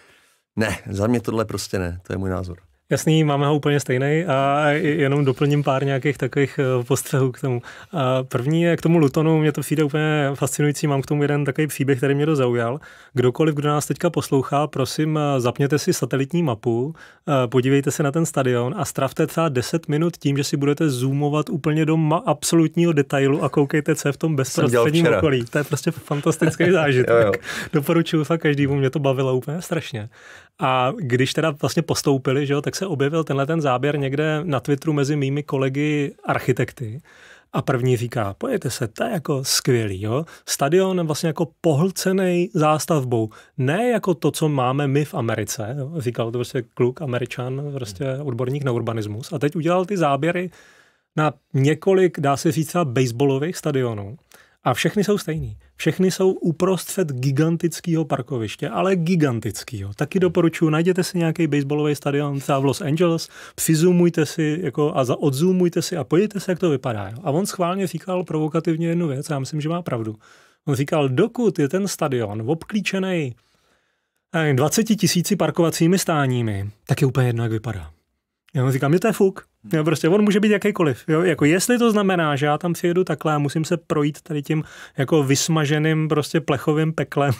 Ne, za mě tohle prostě ne, to je můj názor. Jasný, máme ho úplně stejný a jenom doplním pár nějakých takových eh, postřehů k tomu. A první je k tomu Lutonu, mě to přijde úplně fascinující, mám k tomu jeden takový příběh, který mě to zaujal. Kdokoliv, kdo nás teďka poslouchá, prosím, eh, zapněte si satelitní mapu, eh, podívejte se na ten stadion a stravte třeba 10 minut tím, že si budete zoomovat úplně do absolutního detailu a koukejte, co je v tom bezprostředním okolí. To je prostě fantastický zážitek. Doporučuju fakt každému, mě to bavilo úplně strašně. A když teda vlastně postoupili, že jo, tak se objevil tenhle ten záběr někde na Twitteru mezi mými kolegy architekty. A první říká, pojďte se, to je jako skvělý, jo? Stadion vlastně jako pohlcený zástavbou. Ne jako to, co máme my v Americe, jo? říkal to prostě kluk, američan, prostě odborník na urbanismus. A teď udělal ty záběry na několik, dá se říct, baseballových stadionů. A všechny jsou stejný. Všechny jsou uprostřed gigantického parkoviště, ale gigantického. Taky doporučuji, najděte si nějaký baseballový stadion třeba v Los Angeles, přizumujte si jako a za odzumujte si a pojďte se, jak to vypadá. Jo. A on schválně říkal provokativně jednu věc, já myslím, že má pravdu. On říkal, dokud je ten stadion obklíčený 20 eh, tisíci parkovacími stáními, tak je úplně jedno, jak vypadá. Já mu říkám, je to je fuk. Jo, prostě on může být jakýkoliv. Jo? Jako jestli to znamená, že já tam přijedu takhle a musím se projít tady tím jako vysmaženým prostě plechovým peklem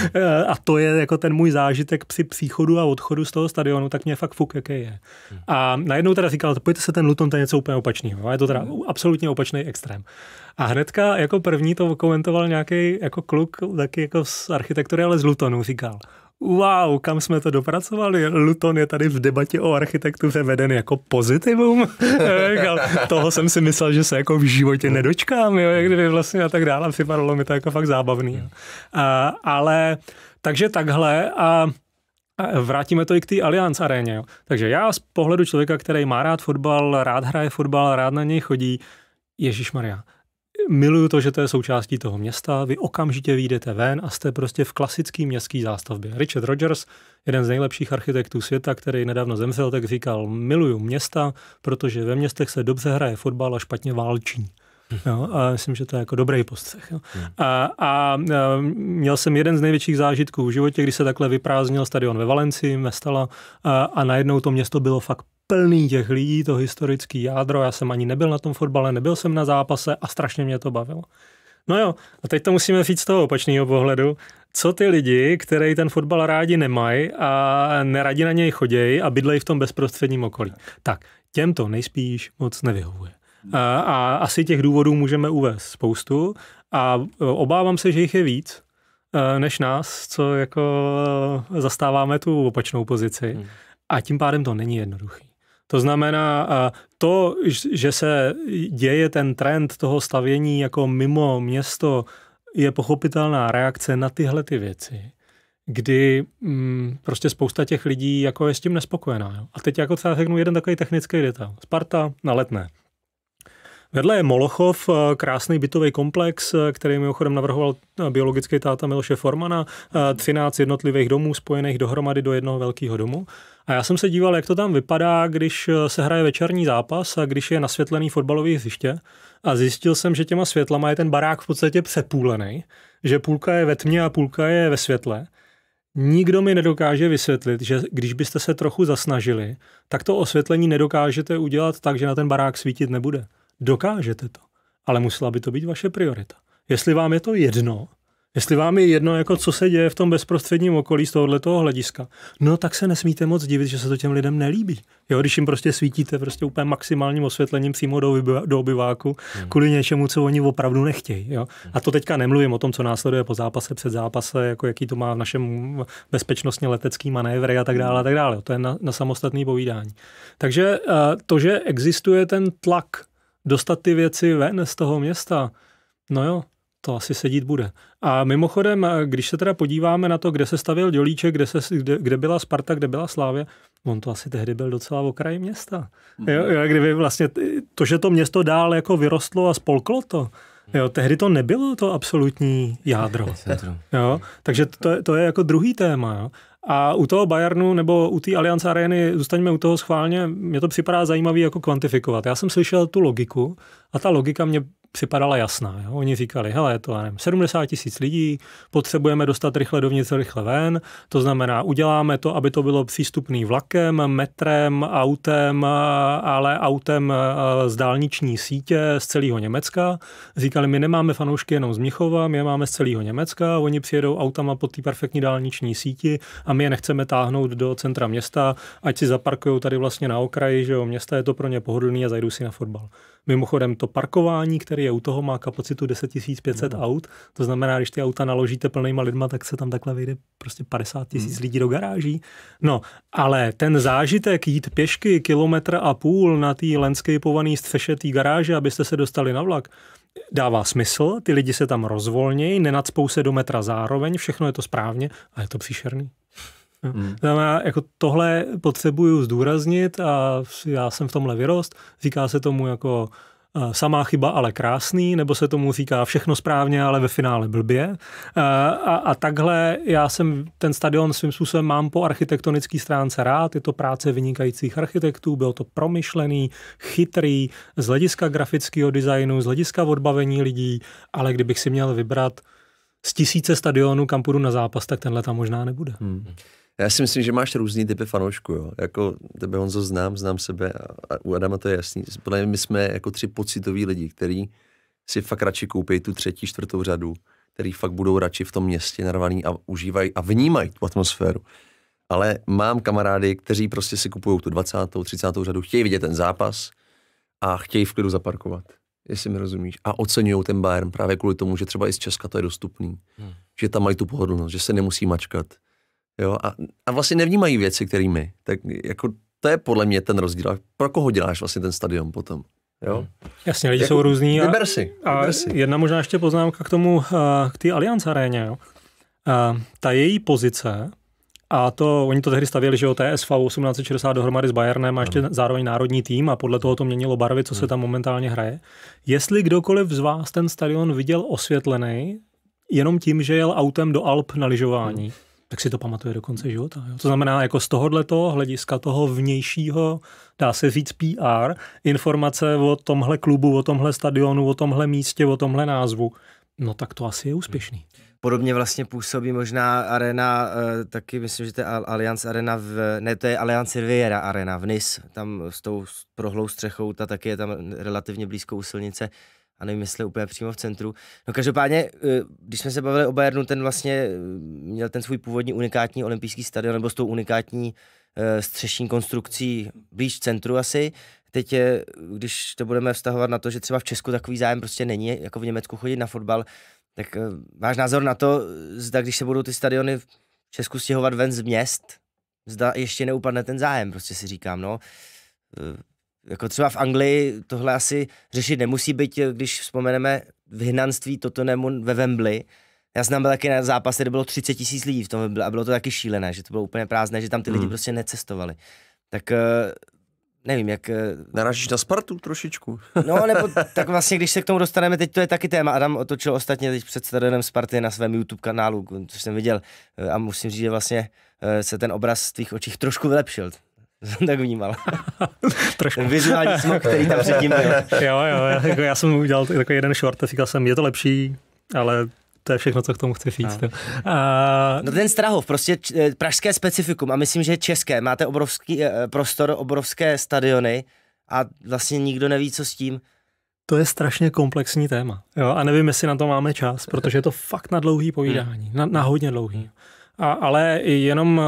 a to je jako ten můj zážitek při příchodu a odchodu z toho stadionu, tak mě fakt fuk, jaký je. A najednou teda říkal, pojďte se ten Luton, to je něco úplně opačného. Je to teda absolutně opačný extrém. A hnedka jako první to komentoval nějaký jako kluk, taky jako z architektury, ale z Lutonu, říkal – wow, kam jsme to dopracovali. Luton je tady v debatě o architektuře veden jako pozitivum. toho jsem si myslel, že se jako v životě nedočkám, jo, jak kdyby vlastně a tak dále. Připadalo mi to jako fakt zábavný. Jo. A, ale takže takhle a vrátíme to i k té Allianz aréně. Takže já z pohledu člověka, který má rád fotbal, rád hraje fotbal, rád na něj chodí, Ježíš Maria miluju to, že to je součástí toho města, vy okamžitě vyjdete ven a jste prostě v klasický městský zástavbě. Richard Rogers, jeden z nejlepších architektů světa, který nedávno zemřel, tak říkal, miluju města, protože ve městech se dobře hraje fotbal a špatně válčí. Hmm. Jo, a myslím, že to je jako dobrý postřeh. Jo. Hmm. A, a, e, měl jsem jeden z největších zážitků v životě, kdy se takhle vyprázdnil stadion ve Valencii, Mestala a, a najednou to město bylo fakt plný těch lidí, to historický jádro, já jsem ani nebyl na tom fotbale, nebyl jsem na zápase a strašně mě to bavilo. No jo, a teď to musíme říct z toho opačného pohledu. Co ty lidi, který ten fotbal rádi nemají a neradi na něj chodějí a bydlejí v tom bezprostředním okolí? Tak, těm to nejspíš moc nevyhovuje. A, a asi těch důvodů můžeme uvést spoustu a obávám se, že jich je víc e, než nás, co jako zastáváme tu opačnou pozici. Hmm. A tím pádem to není jednoduchý. To znamená, to, že se děje ten trend toho stavění jako mimo město, je pochopitelná reakce na tyhle ty věci, kdy mm, prostě spousta těch lidí jako je s tím nespokojená. Jo? A teď jako třeba řeknu jeden takový technický detail. Sparta na letné. Vedle je Molochov, eh, krásný bytový komplex, eh, který mimochodem navrhoval eh, biologický táta Miloše Formana, 13 jednotlivých domů spojených dohromady do jednoho velkého domu. A já jsem se díval, jak to tam vypadá, když eh, se hraje večerní zápas a když je nasvětlený fotbalový hřiště. A zjistil jsem, že těma světlama je ten barák v podstatě přepůlený, že půlka je ve tmě a půlka je ve světle. Nikdo mi nedokáže vysvětlit, že když byste se trochu zasnažili, tak to osvětlení nedokážete udělat tak, že na ten barák svítit nebude. Dokážete to, ale musela by to být vaše priorita. Jestli vám je to jedno, Jestli vám je jedno, jako co se děje v tom bezprostředním okolí z toho hlediska, no tak se nesmíte moc divit, že se to těm lidem nelíbí. Jo, když jim prostě svítíte prostě úplně maximálním osvětlením přímo do, do obyváku hmm. kvůli něčemu, co oni opravdu nechtějí. Jo. A to teďka nemluvím o tom, co následuje po zápase, před zápase, jako jaký to má v našem bezpečnostně letecký manévry a tak dále a tak dále. To je na, na samostatný povídání. Takže eh, to, že existuje ten tlak dostat ty věci ven z toho města, no jo, to asi sedít bude. A mimochodem, když se teda podíváme na to, kde se stavil Dělíček, kde, se, kde, kde byla Sparta, kde byla Slávě, on to asi tehdy byl docela v okraji města. Mhm. Jo, jo, kdyby vlastně to, že to město dál jako vyrostlo a spolklo to, mhm. Jo, tehdy to nebylo to absolutní jádro. Jo, takže to, to je jako druhý téma. Jo. A u toho Bayernu nebo u té Allianz Areny, zůstaňme u toho schválně, mě to připadá zajímavý jako kvantifikovat. Já jsem slyšel tu logiku a ta logika mě připadala jasná. Jo? Oni říkali, hele, je to nevím, 70 tisíc lidí, potřebujeme dostat rychle dovnitř, rychle ven, to znamená, uděláme to, aby to bylo přístupný vlakem, metrem, autem, ale autem z dálniční sítě z celého Německa. Říkali, my nemáme fanoušky jenom z Mnichova, my je máme z celého Německa, oni přijedou autama pod té perfektní dálniční síti a my je nechceme táhnout do centra města, ať si zaparkují tady vlastně na okraji, že jo, města je to pro ně pohodlný a zajdou si na fotbal. Mimochodem to parkování, které je u toho, má kapacitu 10 500 no. aut. To znamená, když ty auta naložíte plnýma lidma, tak se tam takhle vyjde prostě 50 000 hmm. lidí do garáží. No, ale ten zážitek jít pěšky kilometr a půl na té střeše střešetý garáže, abyste se dostali na vlak, dává smysl, ty lidi se tam rozvolnějí, nenadspou se do metra zároveň, všechno je to správně a je to příšerný. Hmm. Znamená, jako tohle potřebuju zdůraznit a já jsem v tomhle vyrost. Říká se tomu jako eh, samá chyba, ale krásný, nebo se tomu říká všechno správně, ale ve finále blbě. Eh, a, a takhle já jsem ten stadion svým způsobem mám po architektonické stránce rád, je to práce vynikajících architektů, bylo to promyšlený, chytrý, z hlediska grafického designu, z hlediska odbavení lidí, ale kdybych si měl vybrat z tisíce stadionů, kam půjdu na zápas, tak tenhle tam možná nebude. Hmm. Já si myslím, že máš různý typy fanoušků, jo. Jako tebe Honzo znám, znám sebe a, a u Adama to je jasný. Podle mě my jsme jako tři pocitoví lidi, který si fakt radši koupí tu třetí, čtvrtou řadu, který fakt budou radši v tom městě narvaný a užívají a vnímají tu atmosféru. Ale mám kamarády, kteří prostě si kupují tu 20., 30. řadu, chtějí vidět ten zápas a chtějí v klidu zaparkovat, jestli mi rozumíš. A oceňují ten Bayern právě kvůli tomu, že třeba i z Česka to je dostupný. Hmm. Že tam mají tu pohodlnost, že se nemusí mačkat Jo, a, a vlastně nevnímají věci, kterými. Tak jako to je podle mě ten rozdíl. Pro koho děláš vlastně ten stadion potom? Jo? Hmm. Jasně, lidi jako, jsou různí. A, vyber si, a vyber si. jedna možná ještě poznámka k tomu, eh, k té Allianz aréně. Jo? A, eh, ta její pozice, a to, oni to tehdy stavěli, že jo, TSV 1860 dohromady s Bayernem a ještě zároveň národní tým a podle toho to měnilo barvy, co se hmm. tam momentálně hraje. Jestli kdokoliv z vás ten stadion viděl osvětlený, jenom tím, že jel autem do Alp na lyžování, hmm tak si to pamatuje do konce života. Jo. To znamená, jako z tohohle hlediska toho vnějšího, dá se říct PR, informace o tomhle klubu, o tomhle stadionu, o tomhle místě, o tomhle názvu, no tak to asi je úspěšný. Podobně vlastně působí možná arena, eh, taky myslím, že to je Allianz Arena, v, ne, to je Allianz Riviera Arena v Nis. tam s tou prohlou střechou, ta taky je tam relativně blízko u silnice, a nevím, jestli úplně přímo v centru. No každopádně, eh, když jsme se bavili o Bayernu, ten vlastně eh, měl ten svůj původní unikátní olympijský stadion, nebo s tou unikátní eh, střešní konstrukcí blíž centru asi. Teď, je, když to budeme vztahovat na to, že třeba v Česku takový zájem prostě není, jako v Německu chodit na fotbal, tak váš názor na to, zda když se budou ty stadiony v Česku stěhovat ven z měst, zda ještě neupadne ten zájem, prostě si říkám, no jako třeba v Anglii tohle asi řešit nemusí být, eh, když vzpomeneme vyhnanství Tottenhamu ve Wembley. Já jsem byl taky na zápase, kde bylo 30 tisíc lidí v tom Wembley a bylo to taky šílené, že to bylo úplně prázdné, že tam ty lidi hmm. prostě necestovali. Tak eh, nevím, jak... Eh, Narážíš na Spartu trošičku. no, nebo tak vlastně, když se k tomu dostaneme, teď to je taky téma. Adam otočil ostatně teď před stadionem Sparty na svém YouTube kanálu, což jsem viděl a musím říct, že vlastně se ten obraz z tvých očích trošku vylepšil. jsem tak vnímal. Trošku. Ten vizuální smog, který tam předtím byl. jo, jo, jako já jsem udělal takový jeden short a říkal jsem, je to lepší, ale to je všechno, co k tomu chci říct. No. A... no ten Strahov, prostě eh, pražské specifikum a myslím, že české. Máte obrovský eh, eh, prostor, obrovské stadiony a vlastně nikdo neví, co s tím. To je strašně komplexní téma. Jo? A nevím, jestli na to máme čas, protože je to fakt na dlouhý povídání. Hmm. Na, na hodně dlouhý. A, ale jenom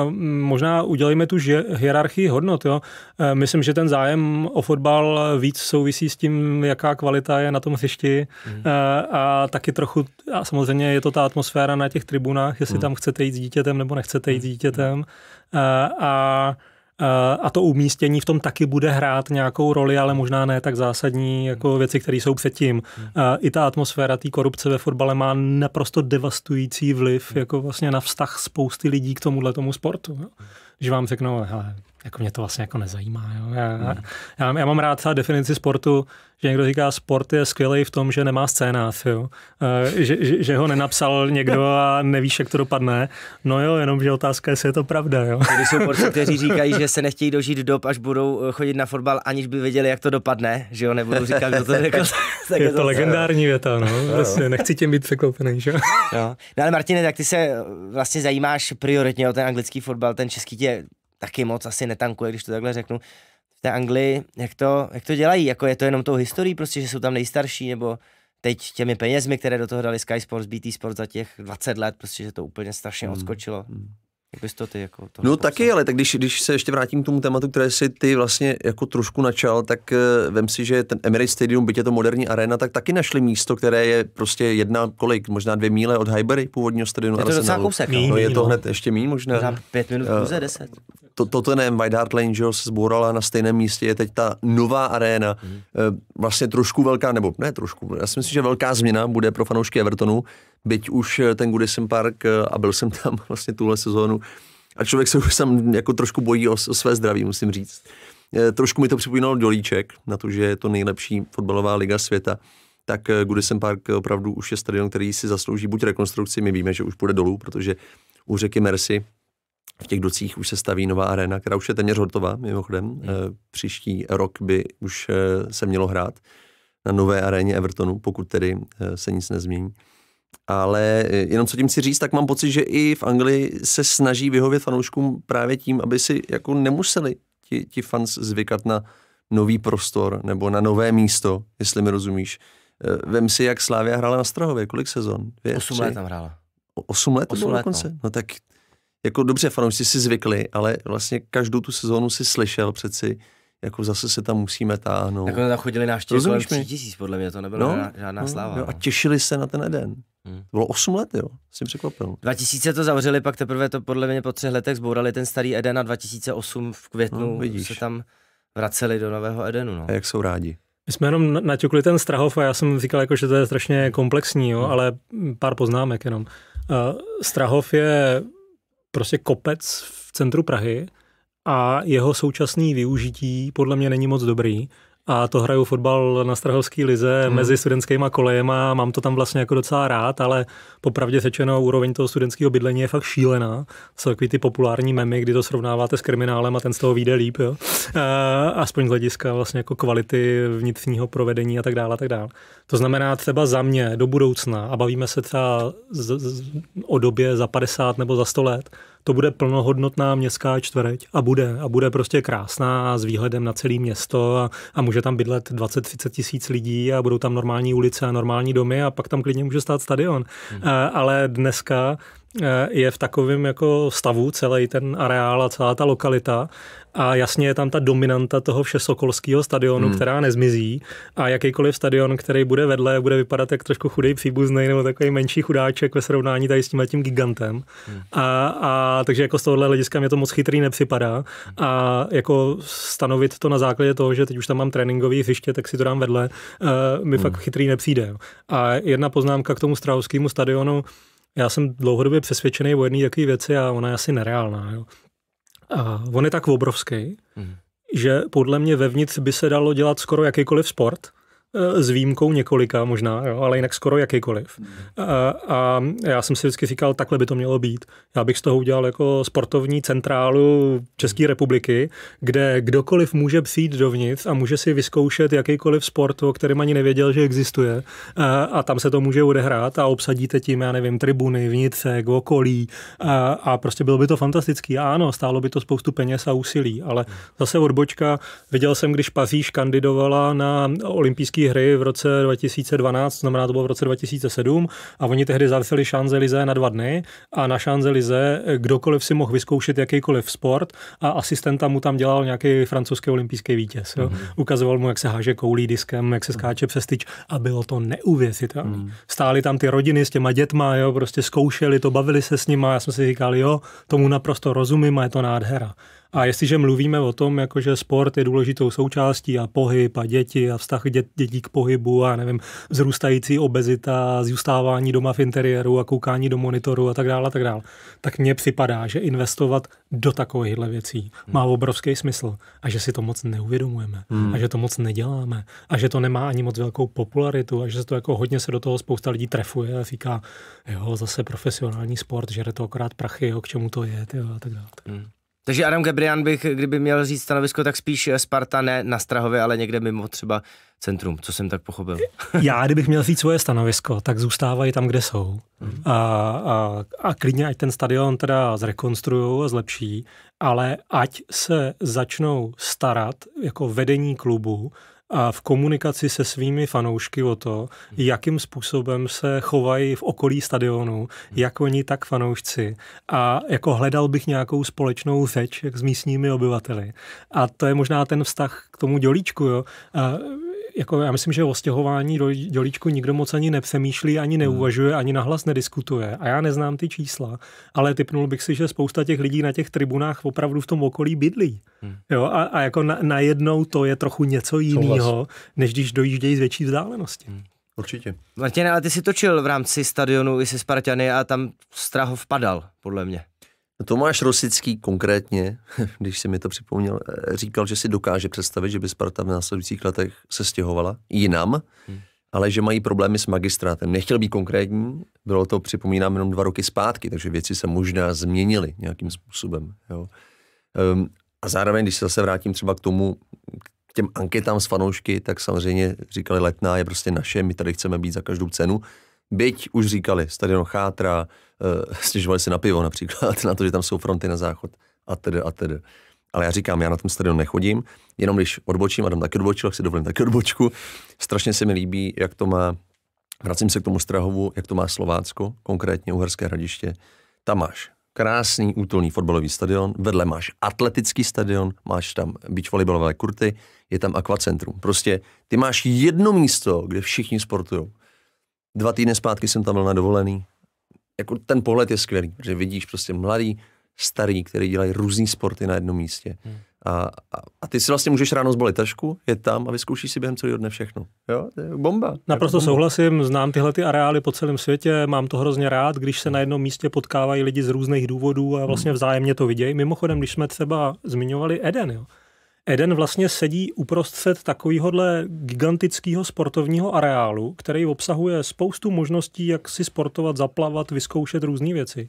možná udělejme tu hierarchii hodnot. Jo. E, myslím, že ten zájem o fotbal víc souvisí s tím, jaká kvalita je na tom hřišti mm. a taky trochu, a samozřejmě je to ta atmosféra na těch tribunách, jestli mm. tam chcete jít s dítětem nebo nechcete jít s hmm. dítětem. E, a, a Eh, a to umístění v tom taky bude hrát nějakou roli, ale možná ne tak zásadní jako hmm. věci, které jsou předtím. Hmm. Eh, I ta atmosféra té korupce ve fotbale má naprosto devastující vliv hmm. jako vlastně na vztah spousty lidí k tomuhle tomu sportu. No. Že vám řeknou, hele, jako mě to vlastně jako nezajímá. Jo. Já, hmm. já, já mám rád ta definici sportu, že někdo říká, sport je skvělý v tom, že nemá scénář, jo. Eh, že, že, že ho nenapsal někdo a nevíš, jak to dopadne. No jo, jenom, že otázka je, jestli je to pravda. Jo. Když jsou borci, kteří říkají, že se nechtějí dožít dob, až budou eh, chodit na fotbal, aniž by věděli, jak to dopadne, že jo, nebudou říkat, kdo to řekl. Jako- tak je to, legendární věta, no. Vlastně, nechci tím být překvapený, že jo. No. no ale Martine, tak ty se eh, vlastně zajímáš prioritně o ten anglický fotbal, ten český tě taky moc asi netankuje, když to takhle řeknu. V té Anglii, jak to, jak to dělají, jako je to jenom tou historií, prostě, že jsou tam nejstarší, nebo teď těmi penězmi, které do toho dali Sky Sports, BT Sports za těch 20 let, prostě, že to úplně strašně hmm. odskočilo. Hmm. Jak bys to ty jako to No taky, ale tak když, když se ještě vrátím k tomu tématu, které si ty vlastně jako trošku načal, tak uh, vem si, že ten Emirates Stadium, byť je to moderní arena, tak taky našli místo, které je prostě jedna, kolik, možná dvě míle od Highbury původního stadionu. Je to docela kousek. No, no, je to no. hned ještě mín možná. Za pět minut, eh, kůze, deset. To, to ten White Hart Lane, že se zbourala na stejném místě, je teď ta nová aréna. mm. Vlastně trošku velká, nebo ne trošku, já si myslím, že velká změna bude pro fanoušky Evertonu, byť už eh, ten Goodison Park, eh, a byl jsem tam vlastně tuhle sezónu, a člověk se už sám jako trošku bojí o, o své zdraví, musím říct. Eh, trošku mi to připomínalo Dolíček, na to, že je to nejlepší fotbalová liga světa tak Goodison Park opravdu už je stadion, který si zaslouží buď rekonstrukci, my víme, že už půjde dolů, protože u řeky Mercy v těch docích už se staví nová arena, která už je téměř hotová, mimochodem. Hmm. Příští rok by už se mělo hrát na nové aréně Evertonu, pokud tedy se nic nezmění. Ale eh, jenom co tím chci říct, tak mám pocit, že i v Anglii se snaží vyhovět fanouškům právě tím, aby si jako nemuseli ti, ti fans zvykat na nový prostor nebo na nové místo, jestli mi rozumíš. Eh, vem si, jak Slávia hrála na Strahově, kolik sezon? Dvě, osm tři? let tam hrála. osm let? Osm let, dokonce? No. no tak jako dobře, fanoušci si zvykli, ale vlastně každou tu sezónu si slyšel přeci, jako zase se tam musíme táhnout. Tak tam chodili návštěvy kolem tisíc, podle mě to nebyla no, žádná no, sláva. no. a no. těšili se na ten den. Hmm. To bylo 8 let, jo. Jsi překvapil. 2000 to zavřeli, pak teprve to podle mě po třech letech zbourali ten starý Eden a 2008 v květnu no, vidíš. se tam vraceli do nového Edenu. No. A jak jsou rádi. My jsme jenom naťukli ten Strahov a já jsem říkal, jako, že to je strašně komplexní, jo, hmm. ale pár poznámek jenom. Uh, Strahov je prostě kopec v centru Prahy a jeho současné využití podle mě není moc dobrý a to hraju fotbal na Strahovský lize hmm. mezi studentskýma kolejema, mám to tam vlastně jako docela rád, ale popravdě řečeno úroveň toho studentského bydlení je fakt šílená. Jsou takový ty populární memy, kdy to srovnáváte s kriminálem a ten z toho vyjde líp, jo. E, aspoň z hlediska vlastně jako kvality vnitřního provedení a tak dále a tak dále. To znamená třeba za mě do budoucna a bavíme se třeba z, z, o době za 50 nebo za 100 let, to bude plnohodnotná městská čtvrť a bude. A bude prostě krásná a s výhledem na celé město a, a může tam bydlet 20-30 tisíc lidí a budou tam normální ulice a normální domy a pak tam klidně může stát stadion. Hmm. E, ale dneska e, je v takovém jako stavu celý ten areál a celá ta lokalita, a jasně je tam ta dominanta toho všesokolského stadionu, hmm. která nezmizí. A jakýkoliv stadion, který bude vedle, bude vypadat jak trošku chudej příbuzný nebo takový menší chudáček ve srovnání tady s tím tím gigantem. Hmm. A, a, takže jako z tohohle hlediska mě to moc chytrý nepřipadá. A jako stanovit to na základě toho, že teď už tam mám tréninkový hřiště, tak si to dám vedle, uh, mi hmm. fakt chytrý nepřijde. A jedna poznámka k tomu strahovskému stadionu. Já jsem dlouhodobě přesvědčený o jedné takové věci a ona je asi nereálná. Jo. A on je tak obrovský, mm. že podle mě vevnitř by se dalo dělat skoro jakýkoliv sport, Eh, s výjimkou několika možná, jo, ale jinak skoro jakýkoliv. Hmm. A, a já jsem si vždycky říkal, takhle by to mělo být. Já bych z toho udělal jako sportovní centrálu České hmm. republiky, kde kdokoliv může přijít dovnitř a může si vyzkoušet jakýkoliv sport, o kterém ani nevěděl, že existuje. A, a tam se to může odehrát a obsadíte tím, já nevím, tribuny, vnitřek, okolí a, a prostě bylo by to fantastický. A ano, stálo by to spoustu peněz a úsilí, ale hmm. zase odbočka, viděl jsem, když Paříž kandidovala na olympijský hry v roce 2012, znamená to bylo v roce 2007, a oni tehdy zavřeli šance élysées na dva dny a na Champs-Élysées eh, kdokoliv si mohl vyzkoušet jakýkoliv sport a asistenta mu tam dělal nějaký francouzský olympijský vítěz. Jo. Mm-hmm. Ukazoval mu, jak se háže koulí diskem, jak se mhm. skáče přes tyč a bylo to neuvěřitelné. Mm-hmm. Stály tam ty rodiny s těma dětma, jo, prostě zkoušeli to, bavili se s a já jsem si říkal, jo, tomu naprosto rozumím a je to nádhera. A jestliže mluvíme o tom, jako že sport je důležitou součástí a pohyb a děti a vztah dět, dětí k pohybu a nevím, vzrůstající obezita, zůstávání doma v interiéru a koukání do monitoru a tak dále, a tak dále, tak mně připadá, že investovat do takovýchhle věcí hmm. má obrovský smysl a že si to moc neuvědomujeme hmm. a že to moc neděláme a že to nemá ani moc velkou popularitu a že se to jako hodně se do toho spousta lidí trefuje a říká, jo, zase profesionální sport, je to akorát prachy, jo, k čemu to je, tyjo, a tak dále. Hmm. Takže Adam Gabrián bych, kdyby měl říct stanovisko, tak spíš Sparta ne na Strahově, ale někde mimo třeba centrum, co jsem tak pochopil. Já, kdybych měl říct svoje stanovisko, tak zůstávají tam, kde jsou. Hmm. A, a, a klidně, ať ten stadion teda zrekonstruují a zlepší, ale ať se začnou starat jako vedení klubu a v komunikaci se svými fanoušky o to, jakým způsobem se chovají v okolí stadionu, jak oni, tak fanoušci. A jako hledal bych nějakou společnou řeč jak s místními obyvateli. A to je možná ten vztah k tomu dělíčku. Jo. A jako já myslím, že o stěhování do dělíčku nikdo moc ani nepřemýšlí, ani neuvažuje, ani nahlas nediskutuje. A já neznám ty čísla, ale typnul bych si, že spousta těch lidí na těch tribunách opravdu v tom okolí bydlí. Hmm. Jo, a, a jako na, najednou to je trochu něco jiného, než když dojíždějí z větší vzdálenosti. Hmm. Určitě. Martin, ale ty si točil v rámci stadionu i se Spartany a tam Strahov padal, podle mě. Tomáš Rosický konkrétně, když si mi to připomněl, eh, říkal, že si dokáže představit, že by Sparta v následujících letech se stěhovala jinam, hmm. ale že mají problémy s magistrátem. Nechtěl být konkrétní, bylo to, připomínám, jenom dva roky zpátky, takže věci se možná změnily nějakým způsobem. Jo. Um, a zároveň, když se zase vrátím třeba k tomu, k těm anketám s fanoušky, tak samozřejmě říkali, letná je prostě naše, my tady chceme být za každou cenu. Byť už říkali, stadion chátra, e, stěžovali se na pivo například, na to, že tam jsou fronty na záchod a tedy a tedy. Ale já říkám, já na tom stadion nechodím, jenom když odbočím, a tam taky odbočil, si dovolím taky odbočku. Strašně se mi líbí, jak to má, vracím se k tomu Strahovu, jak to má Slovácko, konkrétně Uherské hradiště. Tam máš krásný útulný fotbalový stadion, vedle máš atletický stadion, máš tam beach volejbalové kurty, je tam akvacentrum. Prostě ty máš jedno místo, kde všichni sportují. Dva týdny zpátky jsem tam byl na dovolený. Jako ten pohled je skvělý, že vidíš prostě mladý, starý, který dělají různý sporty na jednom místě. Hmm. A, a, a ty si vlastně můžeš ráno zbalit tašku, je tam a vyzkoušíš si během celého dne všechno. Jo, to je bomba. Naprosto je jako bomba. souhlasím, znám tyhle ty areály po celém světě, mám to hrozně rád, když se na jednom místě potkávají lidi z různých důvodů a vlastně hmm. vzájemně to vidějí. Mimochodem, když jsme třeba zmiňovali Eden, jo, Eden vlastně sedí uprostřed takovéhohle gigantického sportovního areálu, který obsahuje spoustu možností, jak si sportovat, zaplavat, vyzkoušet různé věci.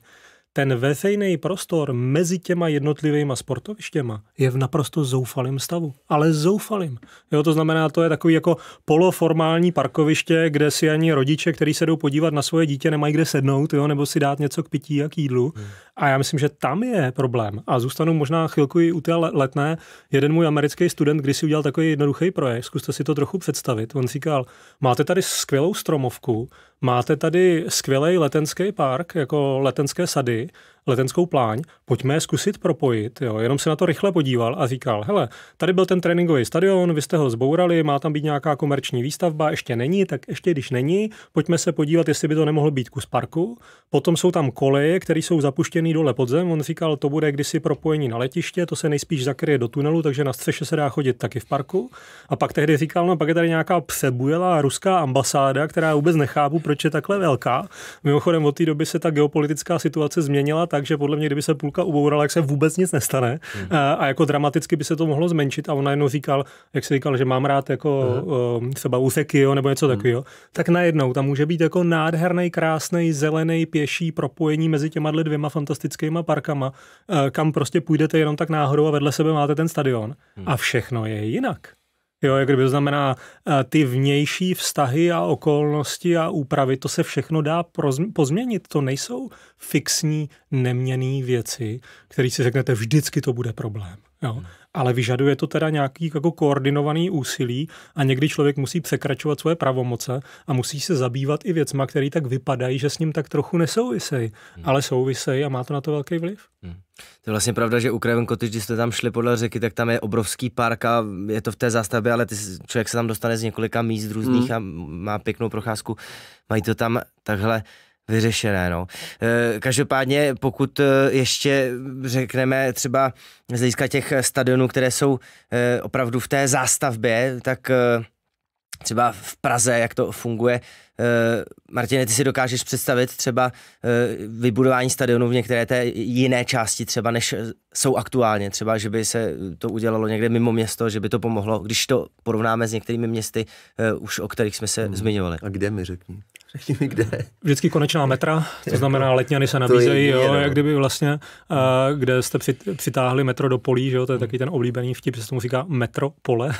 Ten veřejný prostor mezi těma jednotlivými sportovištěma je v naprosto zoufalém stavu. Ale zoufalým. Jo, to znamená, to je takový jako poloformální parkoviště, kde si ani rodiče, kteří se jdou podívat na svoje dítě, nemají kde sednout, jo, nebo si dát něco k pití a k jídlu. Hmm. A já myslím, že tam je problém. A zůstanu možná chvilku i u té letné. Jeden můj americký student když si udělal takový jednoduchý projekt, zkuste si to trochu představit. On říkal, máte tady skvělou stromovku, máte tady skvělý letenský park, jako letenské sady, letenskou pláň, pojďme je zkusit propojit. Jo. Jenom se na to rychle podíval a říkal, hele, tady byl ten tréninkový stadion, vy jste ho zbourali, má tam být nějaká komerční výstavba, ještě není, tak ještě když není, pojďme se podívat, jestli by to nemohlo být kus parku. Potom jsou tam koleje, které jsou zapuštěné dole pod zem. On říkal, to bude kdysi propojení na letiště, to se nejspíš zakryje do tunelu, takže na střeše se dá chodit taky v parku. A pak tehdy říkal, no pak je tady nějaká přebujelá ruská ambasáda, která vůbec nechápu, proč je takhle velká. Mimochodem od té doby se ta geopolitická situace změnila, tak tak, že podle mě, kdyby se půlka ubourala, jak se vůbec nic nestane. Hmm. A jako dramaticky by se to mohlo zmenšit. A on najednou říkal, jak si říkal, že mám rád jako hmm. Ehm, třeba jo, nebo něco hmm. takového. Tak najednou tam může být jako nádherný, krásný, zelený, pěší propojení mezi těma dvěma fantastickýma parkama, eh, kam prostě půjdete jenom tak náhodou a vedle sebe máte ten stadion. Hmm. A všechno je jinak. Jo, jak kdyby to znamená, eh, ty vnější vztahy a okolnosti a úpravy, to se všechno dá pozměnit. To nejsou fixní, neměný věci, které si řeknete, vždycky to bude problém. Jo. Hmm ale vyžaduje to teda nějaký jako koordinovaný úsilí a někdy člověk musí překračovat svoje pravomoce a musí se zabývat i věcma, které tak vypadají, že s ním tak trochu nesouvisejí, hmm. ale souvisejí a má to na to velký vliv. Hmm. To je vlastně pravda, že u Craven Cottage, když jste tam šli podle řeky, tak tam je obrovský park a je to v té zástavě, ale ty, člověk se tam dostane z několika míst různých hmm. a má pěknou procházku. Mají to tam takhle vyřešené. No. Eh, každopádně, pokud eh, ještě řekneme třeba z hlediska těch stadionů, které jsou eh, opravdu v té zástavbě, tak třeba v Praze, jak to funguje. Martine, ty si dokážeš představit třeba vybudování stadionu v některé té jiné části třeba, než jsou aktuálně. Třeba, že by se to udělalo někde mimo město, že by to pomohlo, když to porovnáme s některými městy, už o kterých jsme se hmm. zmiňovali. A kde mi řekni? Řekni mi, kde. Vždycky konečná metra, to jako znamená letňany se nabízejí, jo, no. jak kdyby vlastně, no. eh, kde jste přitáhli metro do polí, že jo, to je no. taky ten oblíbený vtip, že se tomu říká metro pole,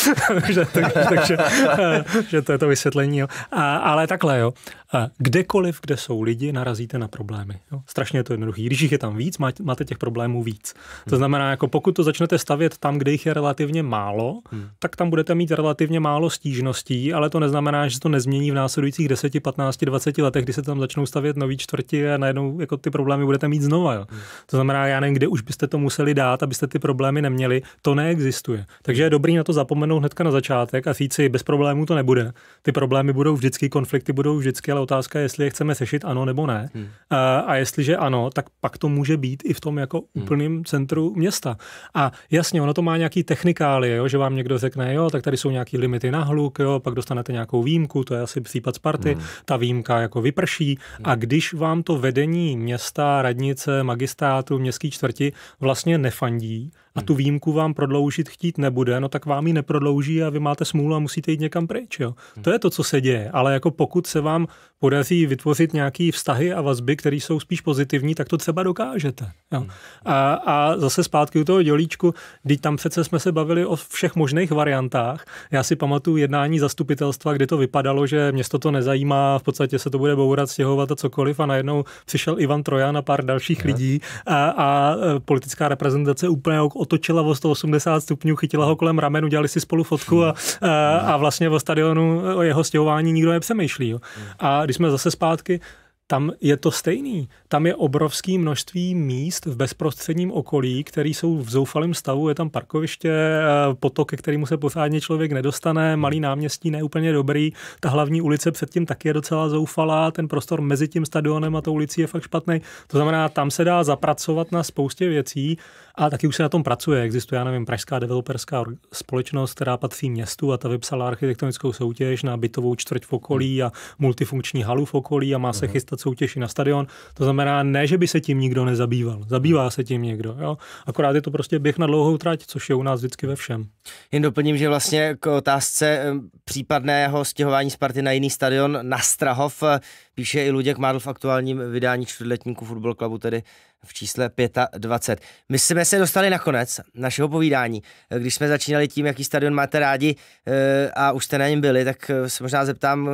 tak, takže eh, že to je to vysvětlení, jo. A, ale takhle, jo, eh, kdekoliv, kde jsou lidi, narazíte na problémy. Jo. Strašně je to jednoduchý. Když jich je tam víc, máte těch problémů víc. Hmm. To znamená, jako pokud to začnete stavět tam, kde jich je relativně málo, hmm. tak tam budete mít relativně málo stížností, ale to neznamená, že to nezmění v následujících deseti 10, 15, 20 letech, kdy se tam začnou stavět nový čtvrti a najednou jako ty problémy budete mít znova. Jo. Hmm. To znamená, já nevím, kde už byste to museli dát, abyste ty problémy neměli, to neexistuje. Takže je dobrý na to zapomenout hnedka na začátek a říct si, bez problémů to nebude. Ty problémy budou vždycky, konflikty budou vždycky, ale otázka je, jestli je chceme sešit ano nebo ne. Hmm. A, a jestliže ano, tak pak to může být i v tom jako úplném hmm. centru města. A jasně, ono to má nějaký technikálie, jo, že vám někdo řekne, jo, tak tady jsou nějaký limity na hluk, jo, pak dostanete nějakou výjimku, to je asi případ Sparty, hmm ta výjimka jako vyprší a když vám to vedení města, radnice, magistrátu, městský čtvrti vlastně nefandí, a tu výjimku vám prodloužit chtít nebude, no tak vám ji neprodlouží a vy máte smůlu a musíte jít někam pryč. Jo. To je to, co se děje. Ale jako pokud se vám podaří vytvořit nějaké vztahy a vazby, které jsou spíš pozitivní, tak to třeba dokážete. Jo. Hmm. A, a zase zpátky u toho dělíčku, když tam přece jsme se bavili o všech možných variantách. Já si pamatuju jednání zastupitelstva, kdy to vypadalo, že město to nezajímá, v podstatě se to bude bourat, stěhovat a cokoliv a najednou přišel Ivan Trojan a pár dalších lidí a, a e, politická reprezentace úplně otočila o 180 stupňů, chytila ho kolem ramenu, dělali si spolu fotku a, a, a vlastně o stadionu o jeho stěhování nikdo nepřemýšlí. Jo. A když jsme zase zpátky, tam je to stejný. Tam je obrovské množství míst v bezprostředním okolí, které jsou v zoufalém stavu. Je tam parkoviště, eh, potok, ke kterému se pořádně člověk nedostane, malý náměstí neúplně dobrý, ta hlavní ulice předtím taky je docela zoufalá, ten prostor mezi tím stadionem a tou ulicí je fakt špatný. To znamená, tam se dá zapracovat na spoustě věcí a taky už se na tom pracuje. Existuje, já nevím, pražská developerská společnost, která patří městu a ta vypsala architektonickou soutěž na bytovou čtvrť v okolí hmm. a multifunkční halu v okolí a má se mhm. chystat soutěž i na stadion. To znamená, ne, že by se tím nikdo nezabýval. Zabývá se tím někdo. Jo? Akorát je to prostě běh na dlouhou trať, což je u nás vždycky ve všem. Jen doplním, že vlastně k otázce případného stěhování Sparty na jiný stadion na Strahov eh, píše i Luděk Mádl v aktuálním vydání čtvrtletníku Football Clubu, tedy v čísle 25. My jsme se dostali na konec našeho povídání. Když jsme začínali tím, jaký stadion máte rádi eh, a už jste na něm byli, tak eh, se možná zeptám, eh,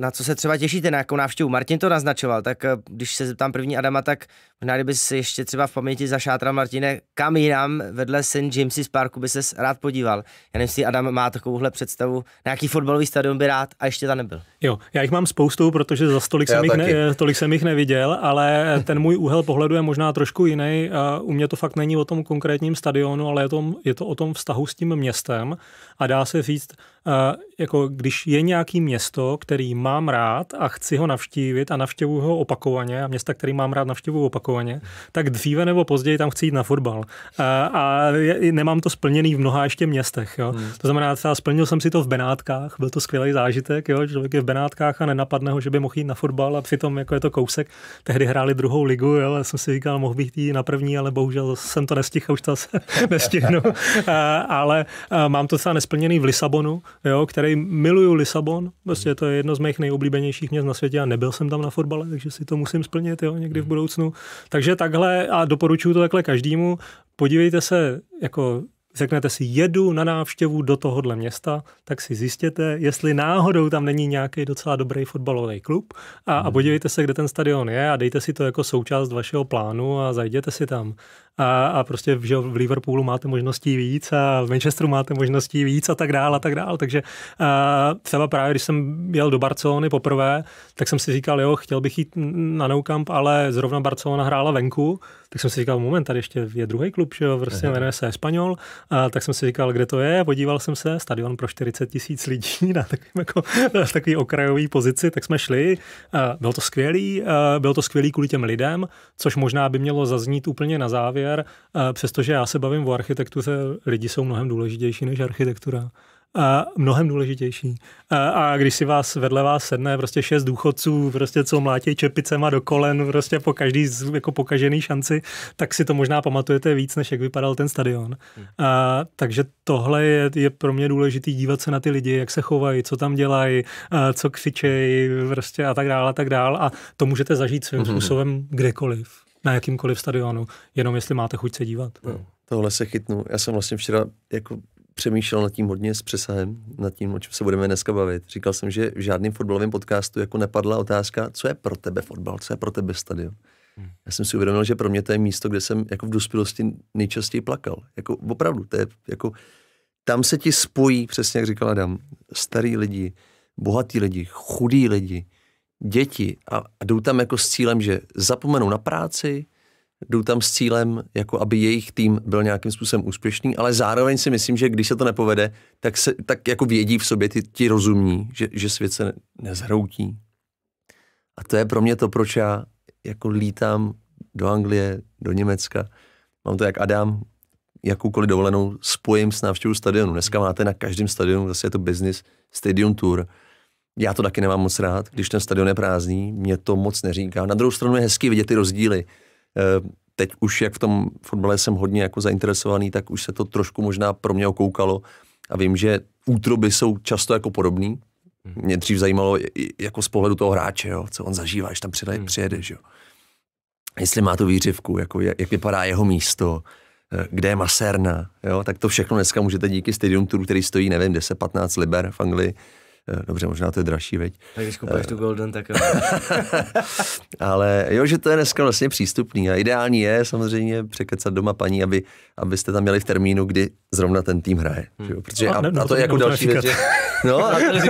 na co se třeba těšíte, na jakou návštěvu. Martin to naznačoval, tak když se zeptám první Adama, tak možná kdyby si ještě třeba v paměti zašátral Martine, kam jinam vedle St. James's Parku by ses rád podíval. Já nevím, jestli Adam má takovouhle představu, na jaký fotbalový stadion by rád a ještě tam nebyl. Jo, já jich mám spoustu, protože za tolik, jsem, jich, ne, tolik jsem jich neviděl, ale ten můj úhel pohledu je možná možná trošku jiný. U mě to fakt není o tom konkrétním stadionu, ale je to, je to o tom vztahu s tím městem a dá se říct, Eh, jako když je nějaký město, který mám rád a chci ho navštívit a navštěvuju ho opakovaně, a města, který mám rád, navštěvuju opakovaně, tak dříve nebo později tam chci jít na fotbal. Eh, a, a nemám to splněný v mnoha ještě městech. Jo. Hmm. To znamená, třeba splnil jsem si to v Benátkách, byl to skvělý zážitek, jo. člověk je v Benátkách a nenapadne ho, že by mohl jít na fotbal a přitom jako je to kousek. Tehdy hráli druhou ligu, jo. já jsem si říkal, mohl bych jít na první, ale bohužel jsem to nestihl, už to nestihnu. a, eh, ale a mám to třeba nesplněný v Lisabonu, jo, který miluju Lisabon, prostě to je jedno z mých nejoblíbenějších měst na světě a nebyl jsem tam na fotbale, takže si to musím splnit jo, někdy v hmm. budoucnu. Takže takhle a doporučuju to takhle každému. Podívejte se, jako řeknete si, jedu na návštěvu do tohohle města, tak si zjistěte, jestli náhodou tam není nějaký docela dobrý fotbalový klub a, a hmm. podívejte se, kde ten stadion je a dejte si to jako součást vašeho plánu a zajděte si tam a, a prostě že v Liverpoolu máte možností víc a v Manchesteru máte možností víc a tak dále a tak dále. Takže a třeba právě, když jsem jel do Barcelony poprvé, tak jsem si říkal, jo, chtěl bych jít na Nou Camp, ale zrovna Barcelona hrála venku, tak jsem si říkal, moment, tady ještě je druhý klub, že jo, prostě jmenuje se Espanol, a tak jsem si říkal, kde to je, podíval jsem se, stadion pro 40 tisíc lidí na takový, jako, v takový okrajový pozici, tak jsme šli, a bylo to skvělý, a bylo to skvělý kvůli těm lidem, což možná by mělo zaznít úplně na závěr, kariér, přestože já se bavím o architektuře, lidi jsou mnohem důležitější než architektura. A mnohem důležitější. A, a když si vás vedle vás sedne prostě šest důchodců, prostě co mlátí čepicema do kolen, prostě po každý z jako pokažený šanci, tak si to možná pamatujete víc, než jak vypadal ten stadion. Hmm. A, takže tohle je, je pro mě důležitý dívat se na ty lidi, jak se chovají, co tam dělají, co křičejí prostě a tak dále a tak dále. A to můžete zažít svým mhm. způsobem kdekoliv na jakýmkoliv stadionu, jenom jestli máte chuť se dívat. No, tohle se chytnu. Já jsem vlastně včera jako přemýšlel nad tím hodně s přesahem, nad tím, o čem se budeme dneska bavit. Říkal jsem, že v žádném fotbalovém podcastu jako nepadla otázka, co je pro tebe fotbal, co je pro tebe stadion. Hmm. Já jsem si uvědomil, že pro mě to je místo, kde jsem jako v dospělosti nejčastěji plakal. Jako opravdu, to je jako, tam se ti spojí, přesně jak říkal Adam, starý lidi, bohatý lidi, chudí lidi, děti a, a jdou tam jako s cílem, že zapomenou na práci, jdou tam s cílem, jako aby jejich tým byl nějakým způsobem úspěšný, ale zároveň si myslím, že když se to nepovede, tak, se, tak jako vědí v sobě ti, ti rozumní, že, že svět se nezhroutí. A to je pro mě to, proč já jako lítám do Anglie, do Německa. Mám to jak Adam, jakoukoliv dovolenou spojím s návštěvou stadionu. Dneska máte na každém stadionu, zase je to business, stadion tour – já to taky nemám moc rád, když ten stadion je prázdný, mě to moc neříká. Na druhou stranu je hezký vidět ty rozdíly. Eh, teď už, jak v tom fotbale jsem hodně jako zainteresovaný, tak už se to trošku možná pro mě okoukalo a vím, že útroby jsou často jako podobný. Mhm. Mě dřív zajímalo jako z pohledu toho hráče, jo, co on zažívá, až tam přijede, hmm. přijedeš. Jo. Jestli má tu výřivku, jako jak, jak vypadá jeho místo, eh, kde je Maserna, jo, tak to všechno dneska můžete díky Stadium Tour, který stojí, nevím, 10-15 liber v Anglii, Eh, dobře, možná to je dražší, veď. Tak když kupuješ eh, tu Golden, tak jo. Ale jo, že to je dneska vlastně přístupný a ideální je samozřejmě překecat doma paní, aby, abyste tam měli v termínu, kdy zrovna ten tým hraje. Hmm. Protože a, no, a, ne, no, a to jako je jako další říkat. věc, že, No, ale,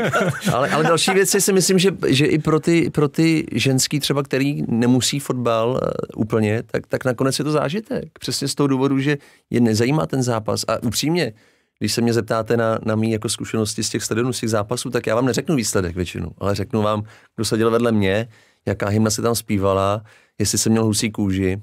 ale další věc je si myslím, že, že i pro ty, pro ty ženský třeba, který nemusí fotbal eh, úplně, tak, tak nakonec je to zážitek. Přesně z toho důvodu, že je nezajímá ten zápas. A upřímně, když se mě zeptáte na, na mý jako zkušenosti z těch stadionů, z těch zápasů, tak já vám neřeknu výsledek většinu, ale řeknu vám, kdo seděl vedle mě, jaká hymna se tam zpívala, jestli jsem měl husí kůži,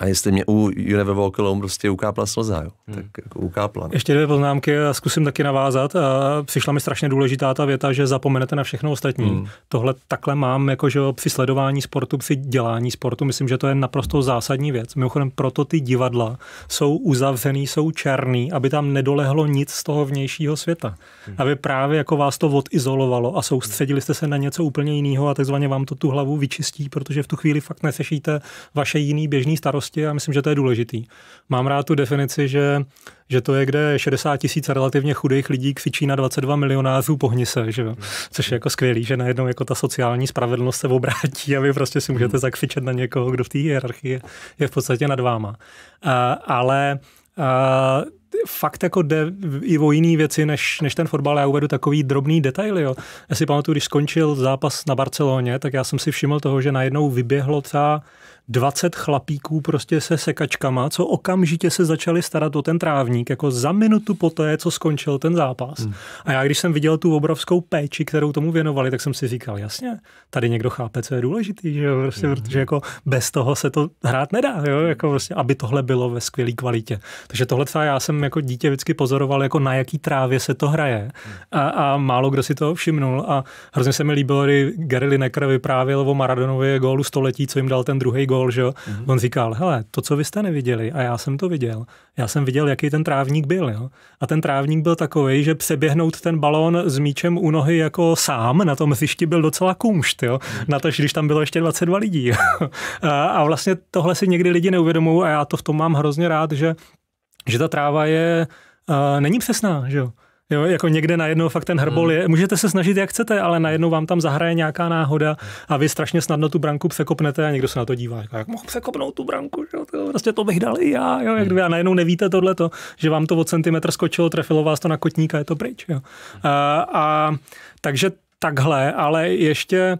a jestli mě u Univer Walk Alone prostě ukápla slza, jo? Hmm. tak jako ukápla. Ne? No. Ještě dvě poznámky a zkusím taky navázat. Přišla mi strašně důležitá ta věta, že zapomenete na všechno ostatní. Hmm. Tohle takhle mám jakože při sledování sportu, při dělání sportu, myslím, že to je naprosto zásadní věc. Mimochodem proto ty divadla jsou uzavřený, jsou černý, aby tam nedolehlo nic z toho vnějšího světa. Hmm. Aby právě jako vás to odizolovalo a soustředili jste se na něco úplně jiného a takzvaně vám to tu hlavu vyčistí, protože v tu chvíli fakt nesešíte vaše jiný běžný starosti starosti a myslím, že to je důležitý. Mám rád tu definici, že, že to je, kde 60 tisíc relativně chudých lidí kvičí na 22 milionářů pohni se, že jo? což je jako skvělý, že najednou jako ta sociální spravedlnost se obrátí a vy prostě si můžete hmm. zakvičet na někoho, kdo v té hierarchii je v podstatě nad váma. Uh, ale uh, fakt jako jde i o jiné věci než, než ten fotbal. Já uvedu takový drobný detail. Jo. Já si pamatuju, když skončil zápas na Barceloně, tak já jsem si všiml toho, že najednou vyběhlo třeba 20 chlapíků prostě se sekačkama, co okamžitě se začali starat o ten trávník, jako za minutu poté, co skončil ten zápas. Hmm. A já, když jsem viděl tu obrovskou péči, kterou tomu věnovali, tak jsem si říkal, jasně, tady někdo chápe, co je důležitý, že jo, prostě, hmm. protože jako bez toho se to hrát nedá, jo, jako prostě, aby tohle bylo ve skvělé kvalitě. Takže tohle třeba já jsem jako dítě vždycky pozoroval, jako na jaký trávě se to hraje. A, a málo kdo si to všimnul a hrozně se mi líbilo, kdy Gary Lineker vyprávěl o Maradonově gólu století, co jim dal ten druhý gól gol, že jo? Mm-hmm. On říkal, hele, to, co vy jste neviděli, a já jsem to viděl, já jsem viděl, jaký ten trávník byl, jo? A ten trávník byl takový, že přeběhnout ten balón s míčem u nohy jako sám na tom hřišti byl docela kumšt, jo? Mm-hmm. Na to, když tam bylo ještě 22 lidí. a, a vlastně tohle si někdy lidi neuvědomují a já to v tom mám hrozně rád, že, že ta tráva je, uh, není přesná, že jo? Jo, jako někde najednou fakt ten hrbol hmm. je. Můžete se snažit, jak chcete, ale najednou vám tam zahraje nějaká náhoda a vy strašně snadno tu branku překopnete a někdo se na to dívá. Jako, jak mohl překopnout tu branku? Že? To, prostě to bych dal i já. Jo, jak hmm. dvě. A najednou nevíte tohle, že vám to o centimetr skočilo, trefilo vás to na kotníka, je to pryč. Jo. A, a, takže takhle, ale ještě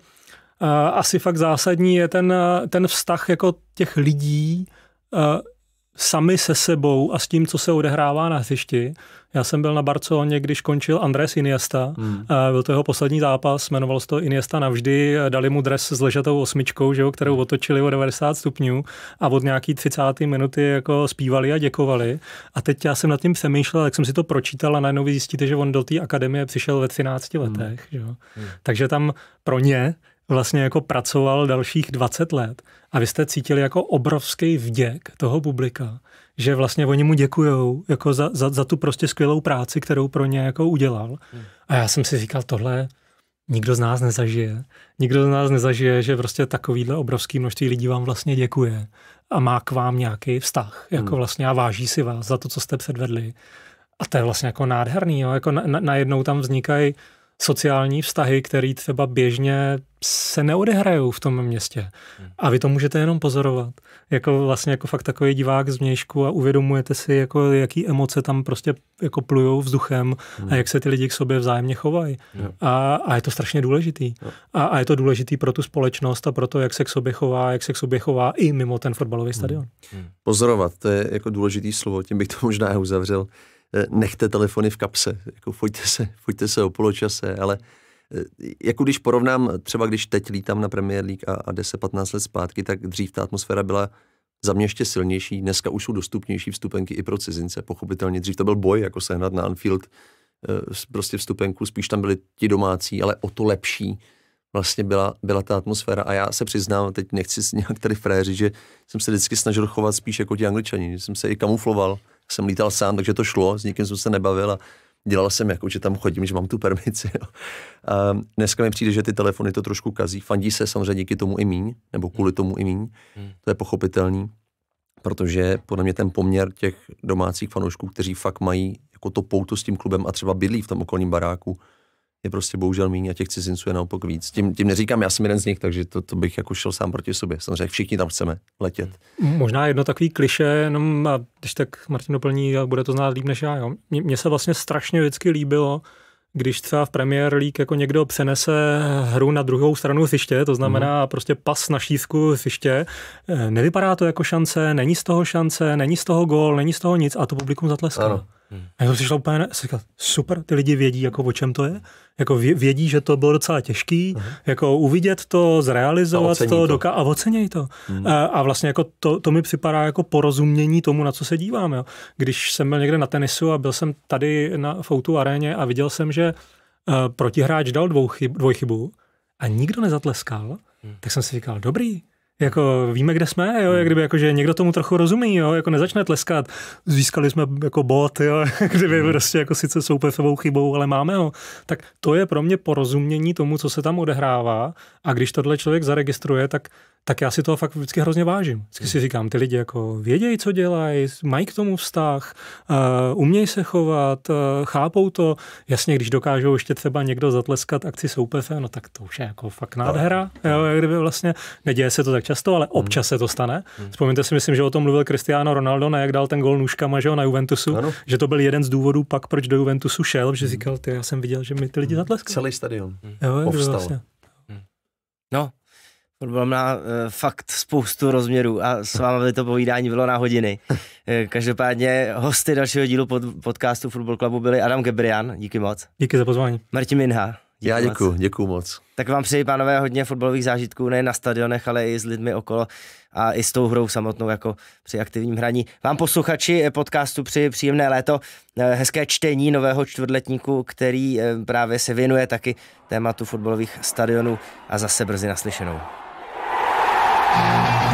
a, asi fakt zásadní je ten, ten vztah jako těch lidí a, sami se sebou a s tím, co se odehrává na hřišti, já jsem byl na Barceloně, když končil Andrés Iniesta. Hmm. Eh, byl to jeho poslední zápas, jmenovalo se to Iniesta navždy. Dali mu dres s ležatou osmičkou, že jo, kterou hmm. otočili o 90 stupňů a od nějaký 30. minuty jako zpívali a děkovali. A teď já jsem nad tím přemýšlel, jak jsem si to pročítal a najednou vy zjistíte, že on do té akademie přišel ve 13 hmm. letech. Hmm. Že jo. Hmm. Takže tam pro ně vlastně jako pracoval dalších 20 let. A vy jste cítili jako obrovský vděk toho publika že vlastně oni mu děkujou jako za, za, za tu prostě skvělou práci, kterou pro ně jako udělal. Hmm. A já jsem si říkal, tohle nikdo z nás nezažije. Nikdo z nás nezažije, že prostě takovýhle obrovský množství lidí vám vlastně děkuje a má k vám nějaký vztah, jako hmm. vlastně a váží si vás za to, co jste předvedli. A to je vlastně jako nádherný, jo? jako najednou na, na tam vznikají sociální vztahy, které třeba běžně se neodehrajou v tom městě. Hmm. A vy to můžete jenom pozorovat. Jako vlastně jako fakt takový divák z vnějšku a uvědomujete si, jako jaký emoce tam prostě jako plujou vzduchem a hmm. jak se ty lidi k sobě vzájemně chovají. A, a, je to strašně důležitý. A, a, je to důležitý pro tu společnost a pro to, jak se k sobě chová, jak se k sobě chová i mimo ten fotbalový hmm. stadion. Pozorovat, to je jako důležitý slovo, tím bych to možná uzavřel. Eh, nechte telefony v kapse, jako fojte se, fojte se o poločase, ale eh, jako když porovnám, třeba když teď lítám na Premier League a, a 10-15 let zpátky, tak dřív ta atmosféra byla za mě ještě silnější, dneska už jsou dostupnější vstupenky i pro cizince, pochopitelně. Dřív to byl boj, jako sehnat na Anfield eh, prostě vstupenku, spíš tam byli ti domácí, ale o to lepší vlastně byla, byla ta atmosféra a já se přiznám, teď nechci nějak tady fréři, že jsem se vždycky snažil chovat spíš jako ti angličani, že jsem se i kamufloval, jsem lítal sám, takže to šlo, s nikým jsem se nebavil a dělal jsem jako, že tam chodím, že mám tu permici. Jo. A dneska mi přijde, že ty telefony to trošku kazí. Fandí se samozřejmě díky tomu i míň, nebo kvůli tomu i míň. Hmm. To je pochopitelný, protože podle mě ten poměr těch domácích fanoušků, kteří fakt mají jako to pouto s tím klubem a třeba bydlí v tom okolním baráku, je prostě bohužel méně a těch cizinců je naopak víc. Tím, tím neříkám, já jsem jeden z nich, takže to, to bych jako šel sám proti sobě. Samozřejmě všichni tam chceme letět. Možná jedno takový kliše, jenom a když tak Martin doplní bude to znát líp než já. Jo. Mně se vlastně strašně vždycky líbilo, když třeba v Premier League jako někdo přenese hru na druhou stranu hřiště, to znamená mm. prostě pas na šířku hřiště, eh, nevypadá to jako šance, není z toho šance, není z toho gól, není z toho nic a to publikum zatleská. Ano. Hmm. A já to přišla úplně, jsem říkal, super, ty lidi vědí, jako o čem to je, jako vědí, že to bylo docela těžký, hmm. jako uvidět to, zrealizovat a to, doka- a oceněj to. Hmm. A, a vlastně jako to, to mi připadá jako porozumění tomu, na co se dívám. Jo. Když jsem byl někde na tenisu a byl jsem tady na Foutu aréně a viděl jsem, že uh, protihráč dal dvou chyb, dvojchybu a nikdo nezatleskal, hmm. tak jsem si říkal, dobrý, jako víme, kde jsme, jo, jak hmm. kdyby jako, že někdo tomu trochu rozumí, jo, jako nezačne tleskat, získali jsme jako bod, jo, kdyby mm. prostě jako sice soupeřovou chybou, ale máme ho. Tak to je pro mě porozumění tomu, co se tam odehrává a když tohle člověk zaregistruje, tak tak já si toho fakt vždycky hrozně vážím. Vždycky si říkám, ty lidi jako vědějí, co dělají, mají k tomu vztah, uh, umějí se chovat, uh, chápou to. Jasně, když dokážou ještě třeba někdo zatleskat akci soupeře, no tak to už je jako fakt nádhera. No. Jo, jak kdyby vlastně neděje se to tak často, ale hmm. občas se to stane. Hmm. si, myslím, že o tom mluvil Cristiano Ronaldo, ne, jak dal ten gol nůžkama že jo, na Juventusu, ano. že to byl jeden z důvodů pak, proč do Juventusu šel, že hmm. říkal, ty, já jsem viděl, že mi ty lidi hmm. zatleskali. Celý stadion. Jo, Vlastně. No, Fotbal má eh, fakt spoustu rozměrů a s vámi by to povídání bylo na hodiny. Eh, každopádně hosty dalšího dílu pod, podcastu Football Clubu byli Adam Gebrian, díky moc. Díky za pozvání. Martin Minha. Díky Já děkuji, moc. děkuji moc. Tak vám přeji, pánové, hodně fotbalových zážitků, nejen na stadionech, ale i s lidmi okolo a i s tou hrou samotnou, jako při aktivním hraní. Vám posluchači podcastu při příjemné léto, eh, hezké čtení nového čtvrtletníku, který právě se věnuje taky tématu fotbalových stadionů a zase brzy naslyšenou. Bye.